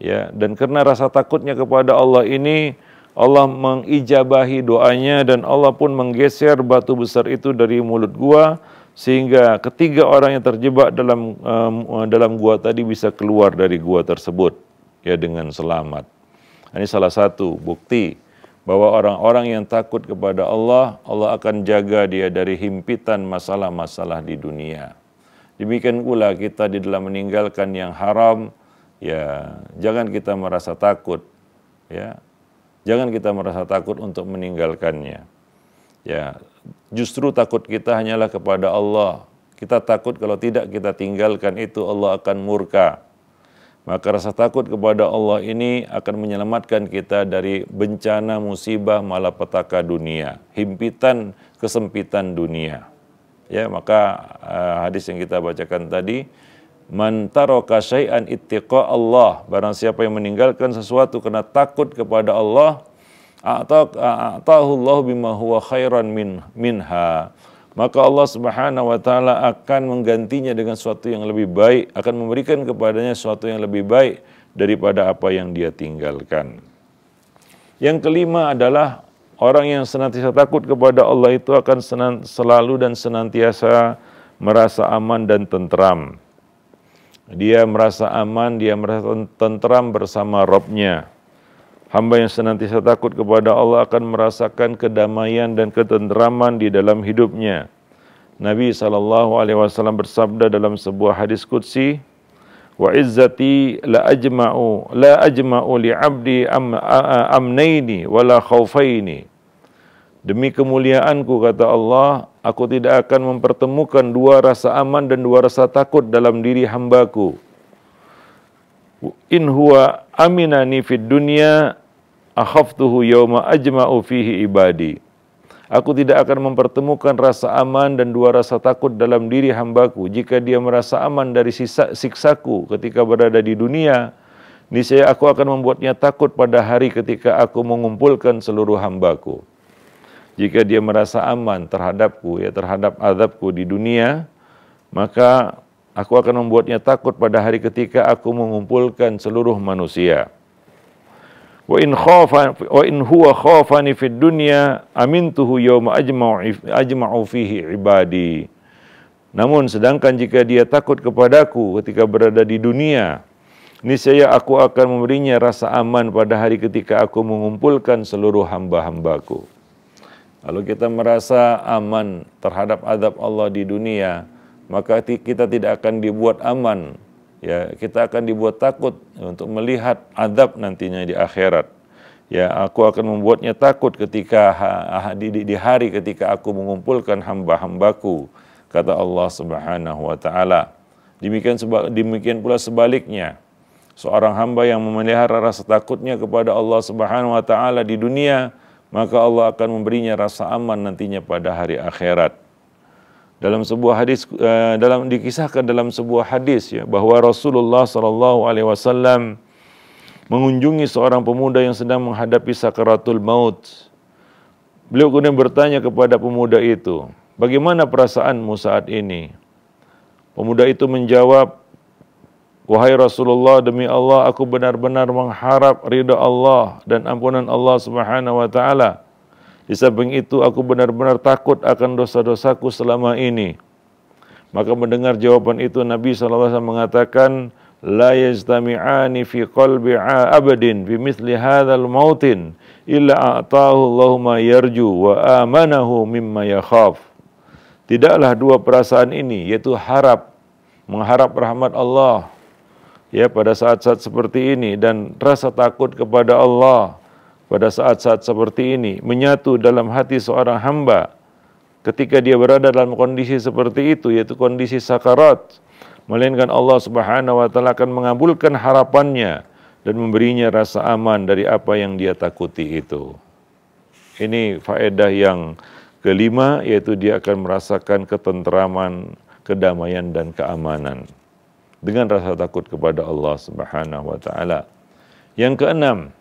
ya dan karena rasa takutnya kepada Allah ini Allah mengijabahi doanya dan Allah pun menggeser batu besar itu dari mulut gua sehingga ketiga orang yang terjebak dalam um, dalam gua tadi bisa keluar dari gua tersebut ya dengan selamat. Nah, ini salah satu bukti bahwa orang-orang yang takut kepada Allah, Allah akan jaga dia dari himpitan masalah-masalah di dunia. Demikian pula kita di dalam meninggalkan yang haram, ya jangan kita merasa takut. Ya, Jangan kita merasa takut untuk meninggalkannya. Ya, justru takut kita hanyalah kepada Allah. Kita takut kalau tidak kita tinggalkan itu Allah akan murka. Maka rasa takut kepada Allah ini akan menyelamatkan kita dari bencana, musibah, malapetaka dunia, himpitan, kesempitan dunia. Ya, maka uh, hadis yang kita bacakan tadi Man taraka syai'an ittiqa Allah. Barang siapa yang meninggalkan sesuatu karena takut kepada Allah, a'tahu Allah bima huwa khairan min, minha. Maka Allah Subhanahu wa taala akan menggantinya dengan sesuatu yang lebih baik, akan memberikan kepadanya sesuatu yang lebih baik daripada apa yang dia tinggalkan. Yang kelima adalah orang yang senantiasa takut kepada Allah itu akan selalu dan senantiasa merasa aman dan tentram. Dia merasa aman, dia merasa tentram bersama Robnya. Hamba yang senantiasa takut kepada Allah akan merasakan kedamaian dan ketentraman di dalam hidupnya. Nabi saw bersabda dalam sebuah hadis qudsi, "Wa izzati la ajma'u la ajma'u li 'abdi am, amnaini wala khaufaini." Demi kemuliaanku kata Allah, aku tidak akan mempertemukan dua rasa aman dan dua rasa takut dalam diri hambaku. In huwa aminani fid dunya akhaftuhu yawma ajma'u fihi ibadi. Aku tidak akan mempertemukan rasa aman dan dua rasa takut dalam diri hambaku jika dia merasa aman dari sisa, siksaku ketika berada di dunia. Niscaya aku akan membuatnya takut pada hari ketika aku mengumpulkan seluruh hambaku jika dia merasa aman terhadapku ya terhadap azabku di dunia maka aku akan membuatnya takut pada hari ketika aku mengumpulkan seluruh manusia wa in khafa wa in huwa khafani fid dunya amintuhu yawma ajma'u ajma'u fihi ibadi namun sedangkan jika dia takut kepadaku ketika berada di dunia niscaya aku akan memberinya rasa aman pada hari ketika aku mengumpulkan seluruh hamba-hambaku lalu kita merasa aman terhadap adab Allah di dunia, maka kita tidak akan dibuat aman. Ya, kita akan dibuat takut untuk melihat adab nantinya di akhirat. Ya, aku akan membuatnya takut ketika di, hari ketika aku mengumpulkan hamba-hambaku, kata Allah Subhanahu wa taala. Demikian demikian pula sebaliknya. Seorang hamba yang memelihara rasa takutnya kepada Allah Subhanahu wa taala di dunia, maka Allah akan memberinya rasa aman nantinya pada hari akhirat. Dalam sebuah hadis eh, dalam dikisahkan dalam sebuah hadis ya bahwa Rasulullah Sallallahu alaihi wasallam mengunjungi seorang pemuda yang sedang menghadapi sakaratul maut. Beliau kemudian bertanya kepada pemuda itu, "Bagaimana perasaanmu saat ini?" Pemuda itu menjawab, Wahai Rasulullah demi Allah aku benar-benar mengharap ridha Allah dan ampunan Allah Subhanahu wa taala. Di samping itu aku benar-benar takut akan dosa-dosaku selama ini. Maka mendengar jawaban itu Nabi sallallahu alaihi wasallam mengatakan la yajtami'ani fi qalbi abadin bi mithli hadzal mautin illa a'tahu Allahu ma yarju wa amanahu mimma yakhaf. Tidaklah dua perasaan ini yaitu harap mengharap rahmat Allah ya pada saat-saat seperti ini dan rasa takut kepada Allah pada saat-saat seperti ini menyatu dalam hati seorang hamba ketika dia berada dalam kondisi seperti itu yaitu kondisi sakarat melainkan Allah Subhanahu wa taala akan mengabulkan harapannya dan memberinya rasa aman dari apa yang dia takuti itu. Ini faedah yang kelima yaitu dia akan merasakan ketenteraman, kedamaian dan keamanan. dengan rasa takut kepada Allah Subhanahu wa taala. Yang keenam,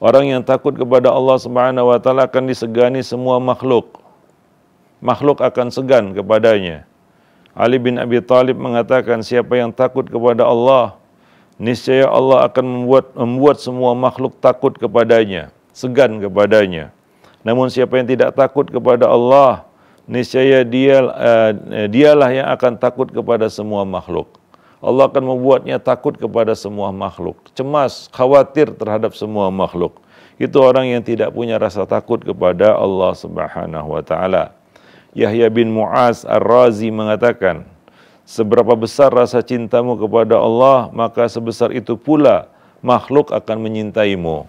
orang yang takut kepada Allah Subhanahu wa taala akan disegani semua makhluk. Makhluk akan segan kepadanya. Ali bin Abi Talib mengatakan siapa yang takut kepada Allah niscaya Allah akan membuat membuat semua makhluk takut kepadanya, segan kepadanya. Namun siapa yang tidak takut kepada Allah, niscaya dia uh, dialah yang akan takut kepada semua makhluk. Allah akan membuatnya takut kepada semua makhluk, cemas, khawatir terhadap semua makhluk. Itu orang yang tidak punya rasa takut kepada Allah Subhanahu wa taala. Yahya bin Muaz Ar-Razi mengatakan, seberapa besar rasa cintamu kepada Allah, maka sebesar itu pula makhluk akan menyintaimu.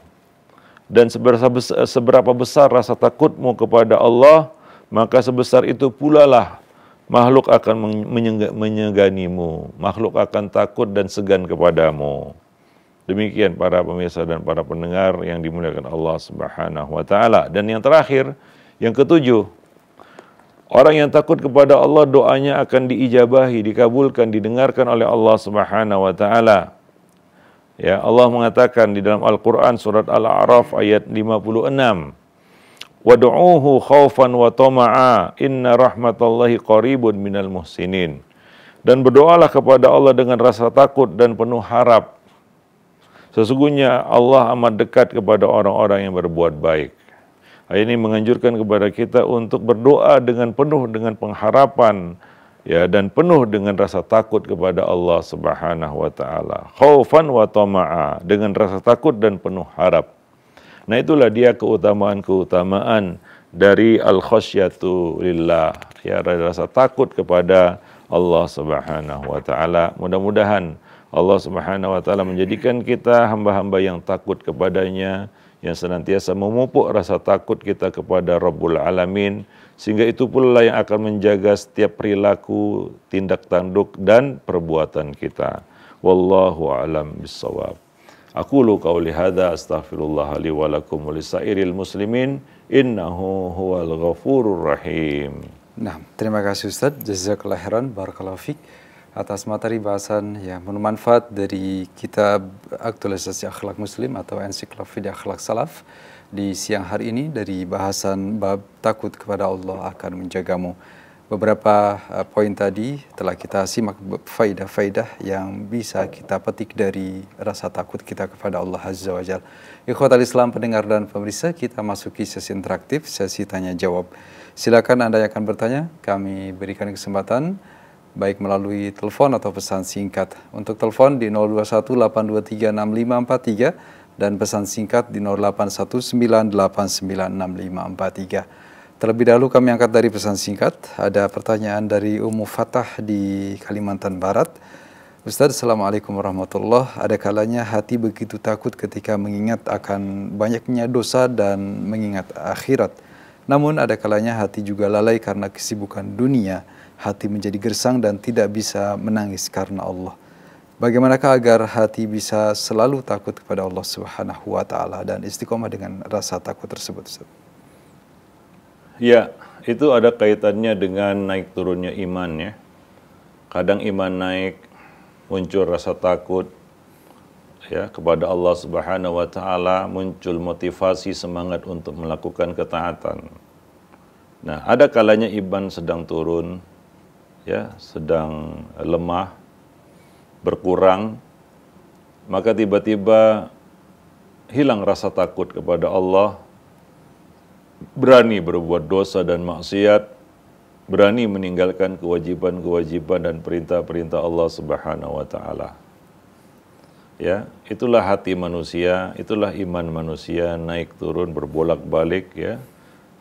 Dan seberapa besar, seberapa besar rasa takutmu kepada Allah, maka sebesar itu pula lah makhluk akan menyeganimu, makhluk akan takut dan segan kepadamu. Demikian para pemirsa dan para pendengar yang dimuliakan Allah Subhanahu wa taala. Dan yang terakhir, yang ketujuh, orang yang takut kepada Allah doanya akan diijabahi, dikabulkan, didengarkan oleh Allah Subhanahu wa taala. Ya, Allah mengatakan di dalam Al-Qur'an surat Al-A'raf ayat 56 Wad'uuhu khaufan wa tama'a inna rahmatallahi qaribun minal muhsinin. Dan berdoalah kepada Allah dengan rasa takut dan penuh harap. Sesungguhnya Allah amat dekat kepada orang-orang yang berbuat baik. Ayat ini menganjurkan kepada kita untuk berdoa dengan penuh dengan pengharapan ya dan penuh dengan rasa takut kepada Allah Subhanahu wa taala. Khaufan wa tama'a, dengan rasa takut dan penuh harap. Nah itulah dia keutamaan-keutamaan dari al-khasyatu lillah. Ya rasa takut kepada Allah Subhanahu wa taala. Mudah-mudahan Allah Subhanahu wa taala menjadikan kita hamba-hamba yang takut kepadanya yang senantiasa memupuk rasa takut kita kepada Rabbul Alamin sehingga itu pula yang akan menjaga setiap perilaku, tindak tanduk dan perbuatan kita. Wallahu alam bisawab. Aqulu qawli hadha astaghfirullah li wa lakum wa lisairil muslimin innahu huwal ghafurur rahim. Nah, terima kasih Ustaz. Jazakallah khairan barakallahu fiik atas materi bahasan yang bermanfaat dari kitab aktualisasi akhlak muslim atau ensiklopedia akhlak salaf di siang hari ini dari bahasan bab takut kepada Allah akan menjagamu. Beberapa eh, poin tadi telah kita simak faidah-faidah yang bisa kita petik dari rasa takut kita kepada Allah Azza wa Jal. al Islam pendengar dan pemirsa, kita masuki sesi interaktif, sesi tanya jawab. Silakan Anda yang akan bertanya, kami berikan kesempatan baik melalui telepon atau pesan singkat. Untuk telepon di 0218236543 dan pesan singkat di 0819896543. Terlebih dahulu kami angkat dari pesan singkat, ada pertanyaan dari Umu Fatah di Kalimantan Barat. Ustaz, Assalamualaikum warahmatullahi Ada kalanya hati begitu takut ketika mengingat akan banyaknya dosa dan mengingat akhirat. Namun ada kalanya hati juga lalai karena kesibukan dunia. Hati menjadi gersang dan tidak bisa menangis karena Allah. Bagaimanakah agar hati bisa selalu takut kepada Allah Subhanahu wa taala dan istiqomah dengan rasa takut tersebut Ustaz? Ya, itu ada kaitannya dengan naik turunnya iman ya. Kadang iman naik, muncul rasa takut ya kepada Allah Subhanahu wa taala, muncul motivasi semangat untuk melakukan ketaatan. Nah, ada kalanya iman sedang turun ya, sedang lemah, berkurang, maka tiba-tiba hilang rasa takut kepada Allah berani berbuat dosa dan maksiat, berani meninggalkan kewajiban-kewajiban dan perintah-perintah Allah Subhanahu wa taala. Ya, itulah hati manusia, itulah iman manusia naik turun berbolak-balik ya,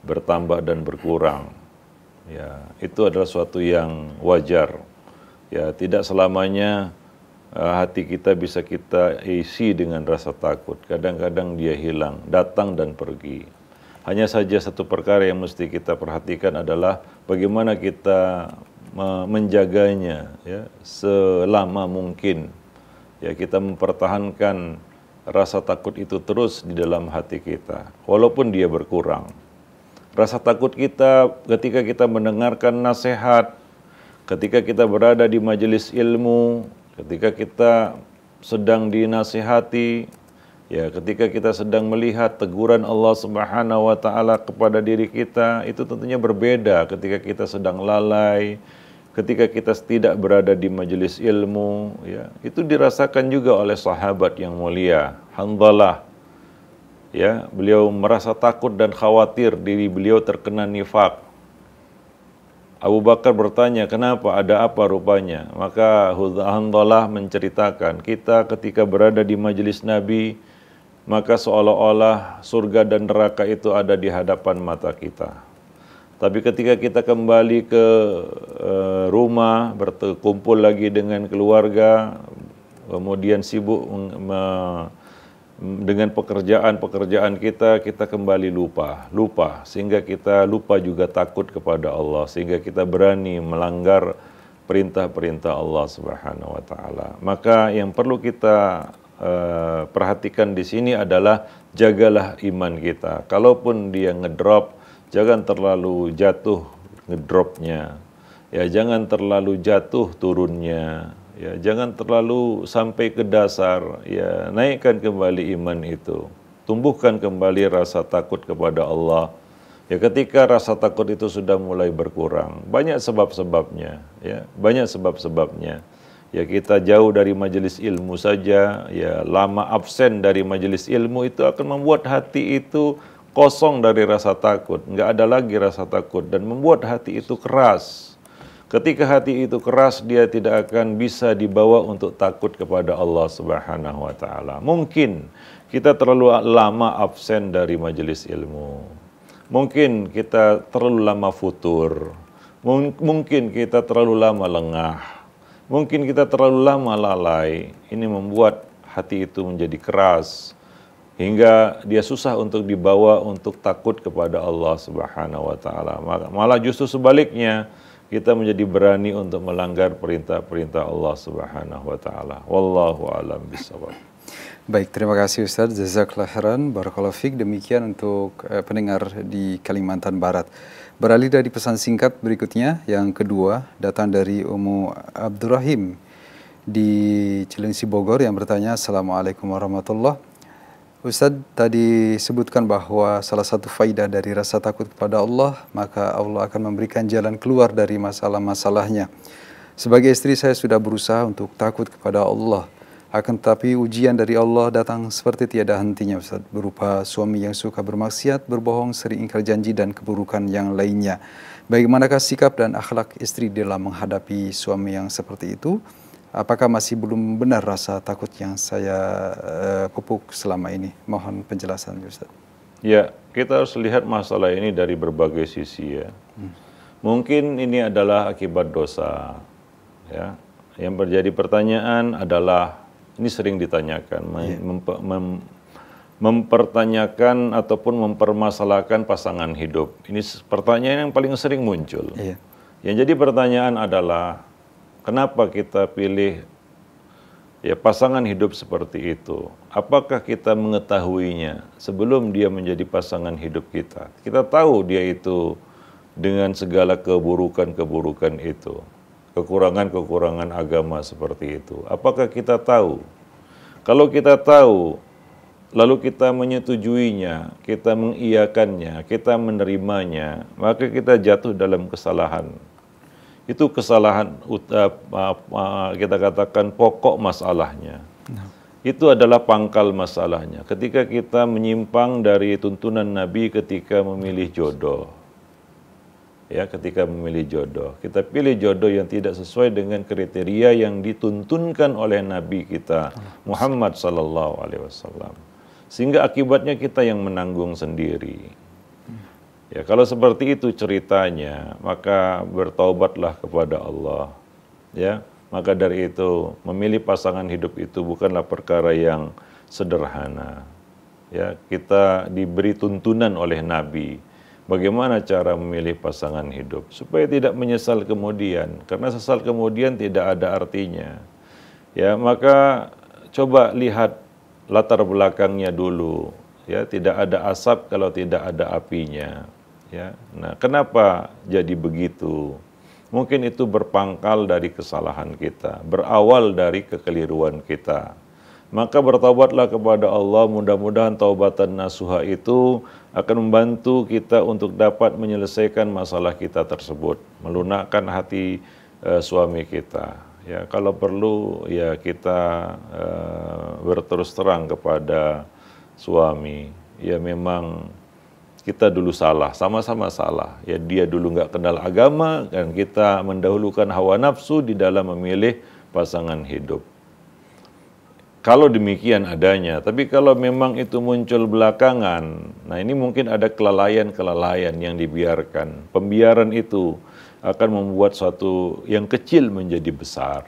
bertambah dan berkurang. Ya, itu adalah suatu yang wajar. Ya, tidak selamanya eh, hati kita bisa kita isi dengan rasa takut. Kadang-kadang dia hilang, datang dan pergi. Hanya saja satu perkara yang mesti kita perhatikan adalah bagaimana kita menjaganya ya, selama mungkin. Ya kita mempertahankan rasa takut itu terus di dalam hati kita, walaupun dia berkurang. Rasa takut kita ketika kita mendengarkan nasihat, ketika kita berada di majelis ilmu, ketika kita sedang dinasihati, Ya, ketika kita sedang melihat teguran Allah Subhanahu wa taala kepada diri kita, itu tentunya berbeda ketika kita sedang lalai, ketika kita tidak berada di majelis ilmu, ya. Itu dirasakan juga oleh sahabat yang mulia, Handalah. Ya, beliau merasa takut dan khawatir diri beliau terkena nifak. Abu Bakar bertanya, "Kenapa? Ada apa rupanya?" Maka Handalah menceritakan, "Kita ketika berada di majelis Nabi, maka seolah-olah surga dan neraka itu ada di hadapan mata kita. Tapi ketika kita kembali ke eh, rumah, berkumpul lagi dengan keluarga, kemudian sibuk dengan pekerjaan-pekerjaan kita, kita kembali lupa, lupa sehingga kita lupa juga takut kepada Allah, sehingga kita berani melanggar perintah-perintah Allah Subhanahu wa taala. Maka yang perlu kita Eh, perhatikan di sini adalah jagalah iman kita. Kalaupun dia ngedrop, jangan terlalu jatuh ngedropnya. Ya, jangan terlalu jatuh turunnya. Ya, jangan terlalu sampai ke dasar. Ya, naikkan kembali iman itu. Tumbuhkan kembali rasa takut kepada Allah. Ya ketika rasa takut itu sudah mulai berkurang, banyak sebab-sebabnya, ya, banyak sebab-sebabnya ya kita jauh dari majelis ilmu saja, ya lama absen dari majelis ilmu itu akan membuat hati itu kosong dari rasa takut, nggak ada lagi rasa takut dan membuat hati itu keras. Ketika hati itu keras, dia tidak akan bisa dibawa untuk takut kepada Allah Subhanahu wa taala. Mungkin kita terlalu lama absen dari majelis ilmu. Mungkin kita terlalu lama futur. Mungkin kita terlalu lama lengah Mungkin kita terlalu lama lalai, ini membuat hati itu menjadi keras hingga dia susah untuk dibawa untuk takut kepada Allah Subhanahu wa taala. Malah justru sebaliknya, kita menjadi berani untuk melanggar perintah-perintah Allah Subhanahu wa taala. Wallahu alam bisawab. Baik, terima kasih Ustaz. Jazakallah khairan. Barakallahu Fik. Demikian untuk eh, pendengar di Kalimantan Barat. Beralih dari pesan singkat berikutnya, yang kedua datang dari Umu Abdurrahim di Cilengsi Bogor yang bertanya, Assalamualaikum warahmatullahi Ustadz tadi sebutkan bahwa salah satu faidah dari rasa takut kepada Allah, maka Allah akan memberikan jalan keluar dari masalah-masalahnya. Sebagai istri saya sudah berusaha untuk takut kepada Allah, akan tetapi ujian dari Allah datang seperti tiada hentinya Ustaz, berupa suami yang suka bermaksiat, berbohong, sering ingkar janji dan keburukan yang lainnya. Bagaimanakah sikap dan akhlak istri dalam menghadapi suami yang seperti itu? Apakah masih belum benar rasa takut yang saya uh, pupuk selama ini? Mohon penjelasan Ustaz. Ya, kita harus lihat masalah ini dari berbagai sisi ya. Hmm. Mungkin ini adalah akibat dosa. Ya. Yang menjadi pertanyaan adalah ini sering ditanyakan, yeah. Iya. mem, mempertanyakan ataupun mempermasalahkan pasangan hidup. Ini pertanyaan yang paling sering muncul. Yeah. Yang jadi pertanyaan adalah kenapa kita pilih ya pasangan hidup seperti itu? Apakah kita mengetahuinya sebelum dia menjadi pasangan hidup kita? Kita tahu dia itu dengan segala keburukan-keburukan itu kekurangan-kekurangan agama seperti itu. Apakah kita tahu? Kalau kita tahu, lalu kita menyetujuinya, kita mengiyakannya, kita menerimanya, maka kita jatuh dalam kesalahan. Itu kesalahan eh, kita katakan pokok masalahnya. Nah. Itu adalah pangkal masalahnya. Ketika kita menyimpang dari tuntunan Nabi ketika memilih jodoh ya ketika memilih jodoh. Kita pilih jodoh yang tidak sesuai dengan kriteria yang dituntunkan oleh Nabi kita Muhammad sallallahu alaihi wasallam. Sehingga akibatnya kita yang menanggung sendiri. Ya, kalau seperti itu ceritanya, maka bertaubatlah kepada Allah. Ya, maka dari itu memilih pasangan hidup itu bukanlah perkara yang sederhana. Ya, kita diberi tuntunan oleh Nabi Bagaimana cara memilih pasangan hidup supaya tidak menyesal kemudian karena sesal kemudian tidak ada artinya. Ya, maka coba lihat latar belakangnya dulu. Ya, tidak ada asap kalau tidak ada apinya. Ya. Nah, kenapa jadi begitu? Mungkin itu berpangkal dari kesalahan kita, berawal dari kekeliruan kita maka bertobatlah kepada Allah mudah-mudahan taubatan nasuha itu akan membantu kita untuk dapat menyelesaikan masalah kita tersebut, melunakkan hati uh, suami kita. Ya, kalau perlu ya kita uh, berterus terang kepada suami. Ya memang kita dulu salah, sama-sama salah. Ya dia dulu nggak kenal agama dan kita mendahulukan hawa nafsu di dalam memilih pasangan hidup. Kalau demikian adanya, tapi kalau memang itu muncul belakangan, nah ini mungkin ada kelalaian-kelalaian yang dibiarkan. Pembiaran itu akan membuat suatu yang kecil menjadi besar.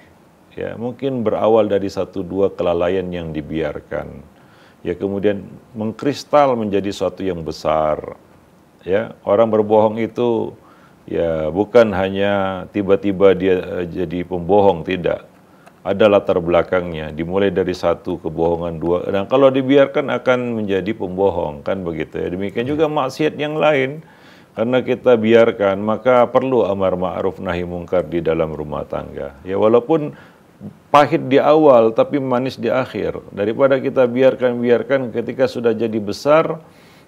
Ya, mungkin berawal dari satu dua kelalaian yang dibiarkan. Ya, kemudian mengkristal menjadi suatu yang besar. Ya, orang berbohong itu ya bukan hanya tiba-tiba dia eh, jadi pembohong, tidak ada latar belakangnya, dimulai dari satu kebohongan dua. Dan kalau dibiarkan akan menjadi pembohong kan begitu ya. Demikian hmm. juga maksiat yang lain. Karena kita biarkan, maka perlu amar ma'ruf nahi mungkar di dalam rumah tangga. Ya walaupun pahit di awal tapi manis di akhir. Daripada kita biarkan-biarkan ketika sudah jadi besar,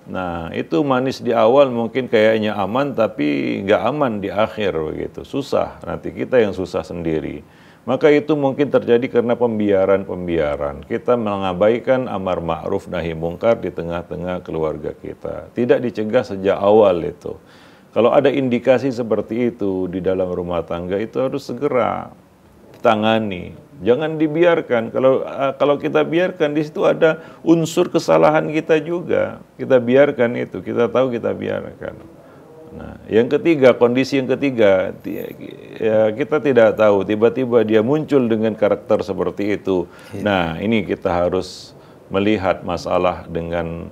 nah itu manis di awal mungkin kayaknya aman tapi nggak aman di akhir begitu. Susah, nanti kita yang susah sendiri. Maka itu mungkin terjadi karena pembiaran-pembiaran. Kita mengabaikan amar ma'ruf nahi mungkar di tengah-tengah keluarga kita. Tidak dicegah sejak awal itu. Kalau ada indikasi seperti itu di dalam rumah tangga itu harus segera tangani. Jangan dibiarkan. Kalau eh, kalau kita biarkan di situ ada unsur kesalahan kita juga. Kita biarkan itu. Kita tahu kita biarkan. Nah, yang ketiga, kondisi yang ketiga, ya kita tidak tahu tiba-tiba dia muncul dengan karakter seperti itu. Ya. Nah, ini kita harus melihat masalah dengan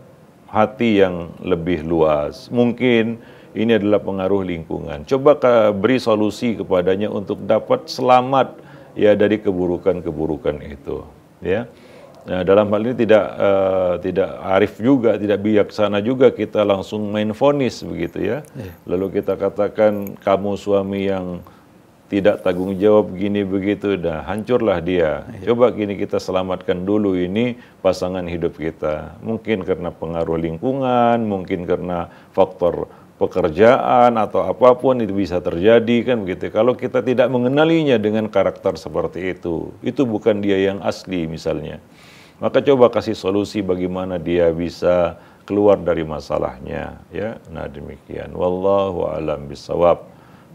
hati yang lebih luas. Mungkin ini adalah pengaruh lingkungan. Coba beri solusi kepadanya untuk dapat selamat ya dari keburukan-keburukan itu, ya. Nah, dalam hal ini tidak uh, tidak arif juga, tidak bijaksana juga kita langsung main vonis begitu ya. Yeah. Lalu kita katakan kamu suami yang tidak tanggung jawab gini begitu, dah hancurlah dia. Yeah. Coba gini kita selamatkan dulu ini pasangan hidup kita. Mungkin karena pengaruh lingkungan, mungkin karena faktor pekerjaan atau apapun itu bisa terjadi kan begitu. Kalau kita tidak mengenalinya dengan karakter seperti itu, itu bukan dia yang asli misalnya. Maka coba kasih solusi bagaimana dia bisa keluar dari masalahnya ya. Nah, demikian. Wallahu alam bisawab.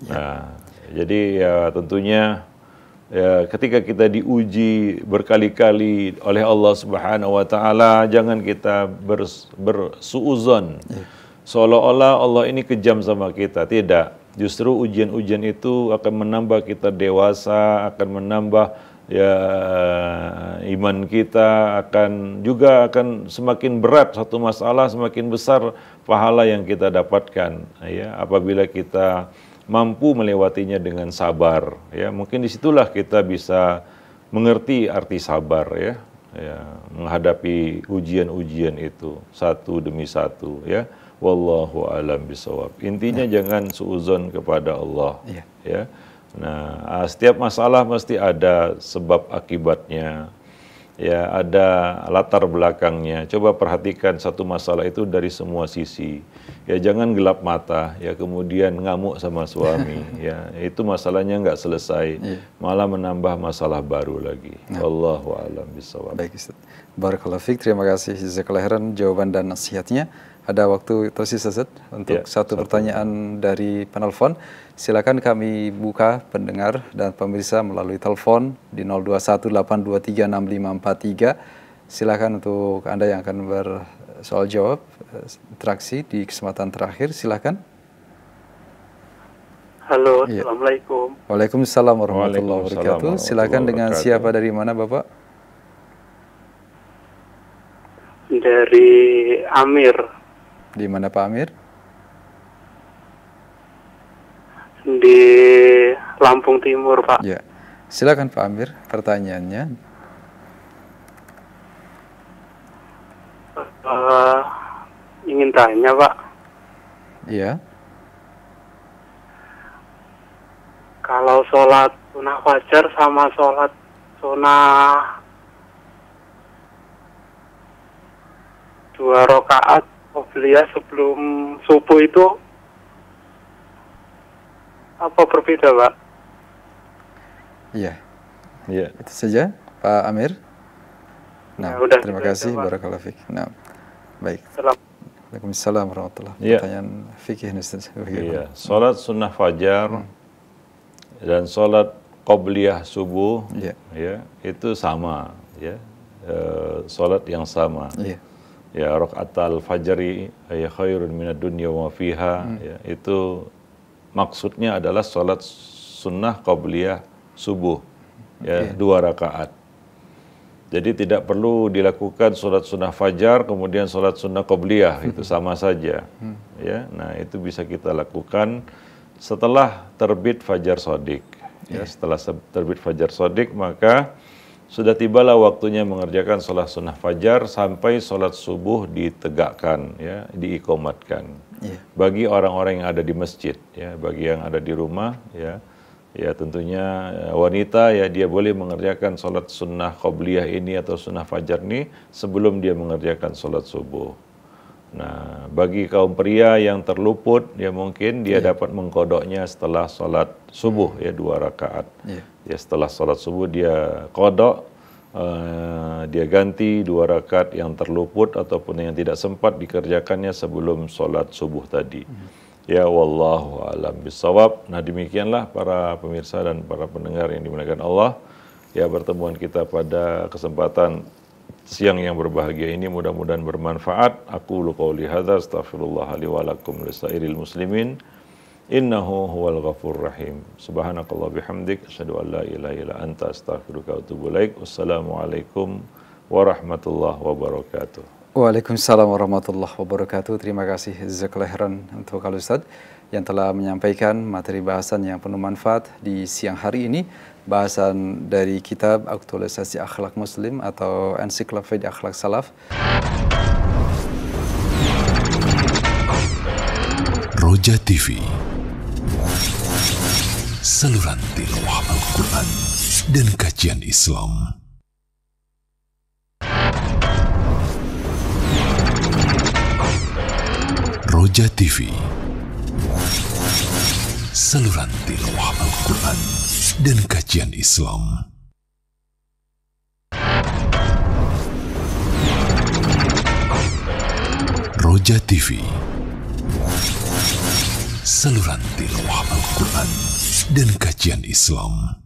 Ya. Nah, jadi ya tentunya ya, ketika kita diuji berkali-kali oleh Allah Subhanahu wa taala jangan kita bers, bersuuzon ya. seolah-olah Allah ini kejam sama kita tidak justru ujian-ujian itu akan menambah kita dewasa akan menambah ya iman kita akan juga akan semakin berat satu masalah semakin besar pahala yang kita dapatkan ya apabila kita mampu melewatinya dengan sabar ya mungkin disitulah kita bisa mengerti arti sabar ya, ya menghadapi ujian-ujian itu satu demi satu ya wallahu alam bisawab intinya ya. jangan suuzon kepada Allah ya, ya Nah, ah, setiap masalah mesti ada sebab akibatnya. Ya, ada latar belakangnya. Coba perhatikan satu masalah itu dari semua sisi. Ya, jangan gelap mata, ya kemudian ngamuk sama suami, ya. Itu masalahnya nggak selesai, iya. malah menambah masalah baru lagi. Nah. Wallahu a'lam bishawab. Baik, Ustaz. Barakallahu Terima kasih jazakallahu khairan jawaban dan nasihatnya. Ada waktu tersisa Ustaz untuk ya, satu, satu pertanyaan dari penelpon. Silakan kami buka pendengar dan pemirsa melalui telepon di 0218236543. Silakan untuk Anda yang akan bersoal jawab interaksi eh, di kesempatan terakhir, silakan. Halo, ya. Assalamualaikum. Waalaikumsalam warahmatullahi wabarakatuh. Silakan dengan siapa dari mana Bapak? Dari Amir. Di mana Pak Amir? di Lampung Timur, Pak. Ya. Silakan Pak Amir pertanyaannya. Uh, ingin tanya, Pak. Iya. Kalau sholat sunnah wajar sama sholat sunnah dua rakaat obliya sebelum subuh itu apa berbeda Pak? Iya, iya itu saja Pak Amir. Nah, ya, udah, terima kasih Barakallahu Fik. Nah, baik. Waalaikumsalam warahmatullahi Ya. Pertanyaan fikih nih Iya, salat sunnah fajar hmm. dan salat qobliyah subuh ya. ya itu sama ya. E, salat yang sama. Iya. Ya rakaat al-fajri ya khairun minad dunya wa fiha hmm. ya itu maksudnya adalah sholat sunnah qabliyah subuh ya dua rakaat. Jadi tidak perlu dilakukan sholat sunnah fajar kemudian sholat sunnah qabliyah hmm. itu sama saja hmm. ya. Nah itu bisa kita lakukan setelah terbit fajar sodik. Ya, iya. setelah terbit fajar sodik maka sudah tibalah waktunya mengerjakan sholat sunnah fajar sampai sholat subuh ditegakkan ya diikomatkan yeah. bagi orang-orang yang ada di masjid ya bagi yang ada di rumah ya ya tentunya ya, wanita ya dia boleh mengerjakan sholat sunnah qobliyah ini atau sunnah fajar ini sebelum dia mengerjakan sholat subuh nah bagi kaum pria yang terluput ya mungkin dia yeah. dapat mengkodoknya setelah sholat subuh ya dua rakaat yeah. ya setelah sholat subuh dia kodok uh, dia ganti dua rakaat yang terluput ataupun yang tidak sempat dikerjakannya sebelum sholat subuh tadi. Hmm. Ya wallahu alam bisawab. Nah demikianlah para pemirsa dan para pendengar yang dimuliakan Allah. Ya pertemuan kita pada kesempatan siang yang berbahagia ini mudah-mudahan bermanfaat. Aku lu qauli astaghfirullahaladzim wa lakum muslimin. Innahu huwal ghafur rahim. Subhanakallah bihamdik. Asyadu an la ilaha ila anta astaghfiruka wa atubu ilaik. Wassalamualaikum warahmatullahi wabarakatuh. Waalaikumsalam warahmatullahi wabarakatuh. Terima kasih Zekleheran untuk Al Ustaz yang telah menyampaikan materi bahasan yang penuh manfaat di siang hari ini. Bahasan dari kitab Aktualisasi Akhlak Muslim atau Ensiklopedia Akhlak Salaf. Roja TV saluran tilawah Al-Quran dan kajian Islam. Roja TV Saluran tilawah Al-Quran dan kajian Islam. Roja TV Saluran tilawah Al-Quran dan kajian Islam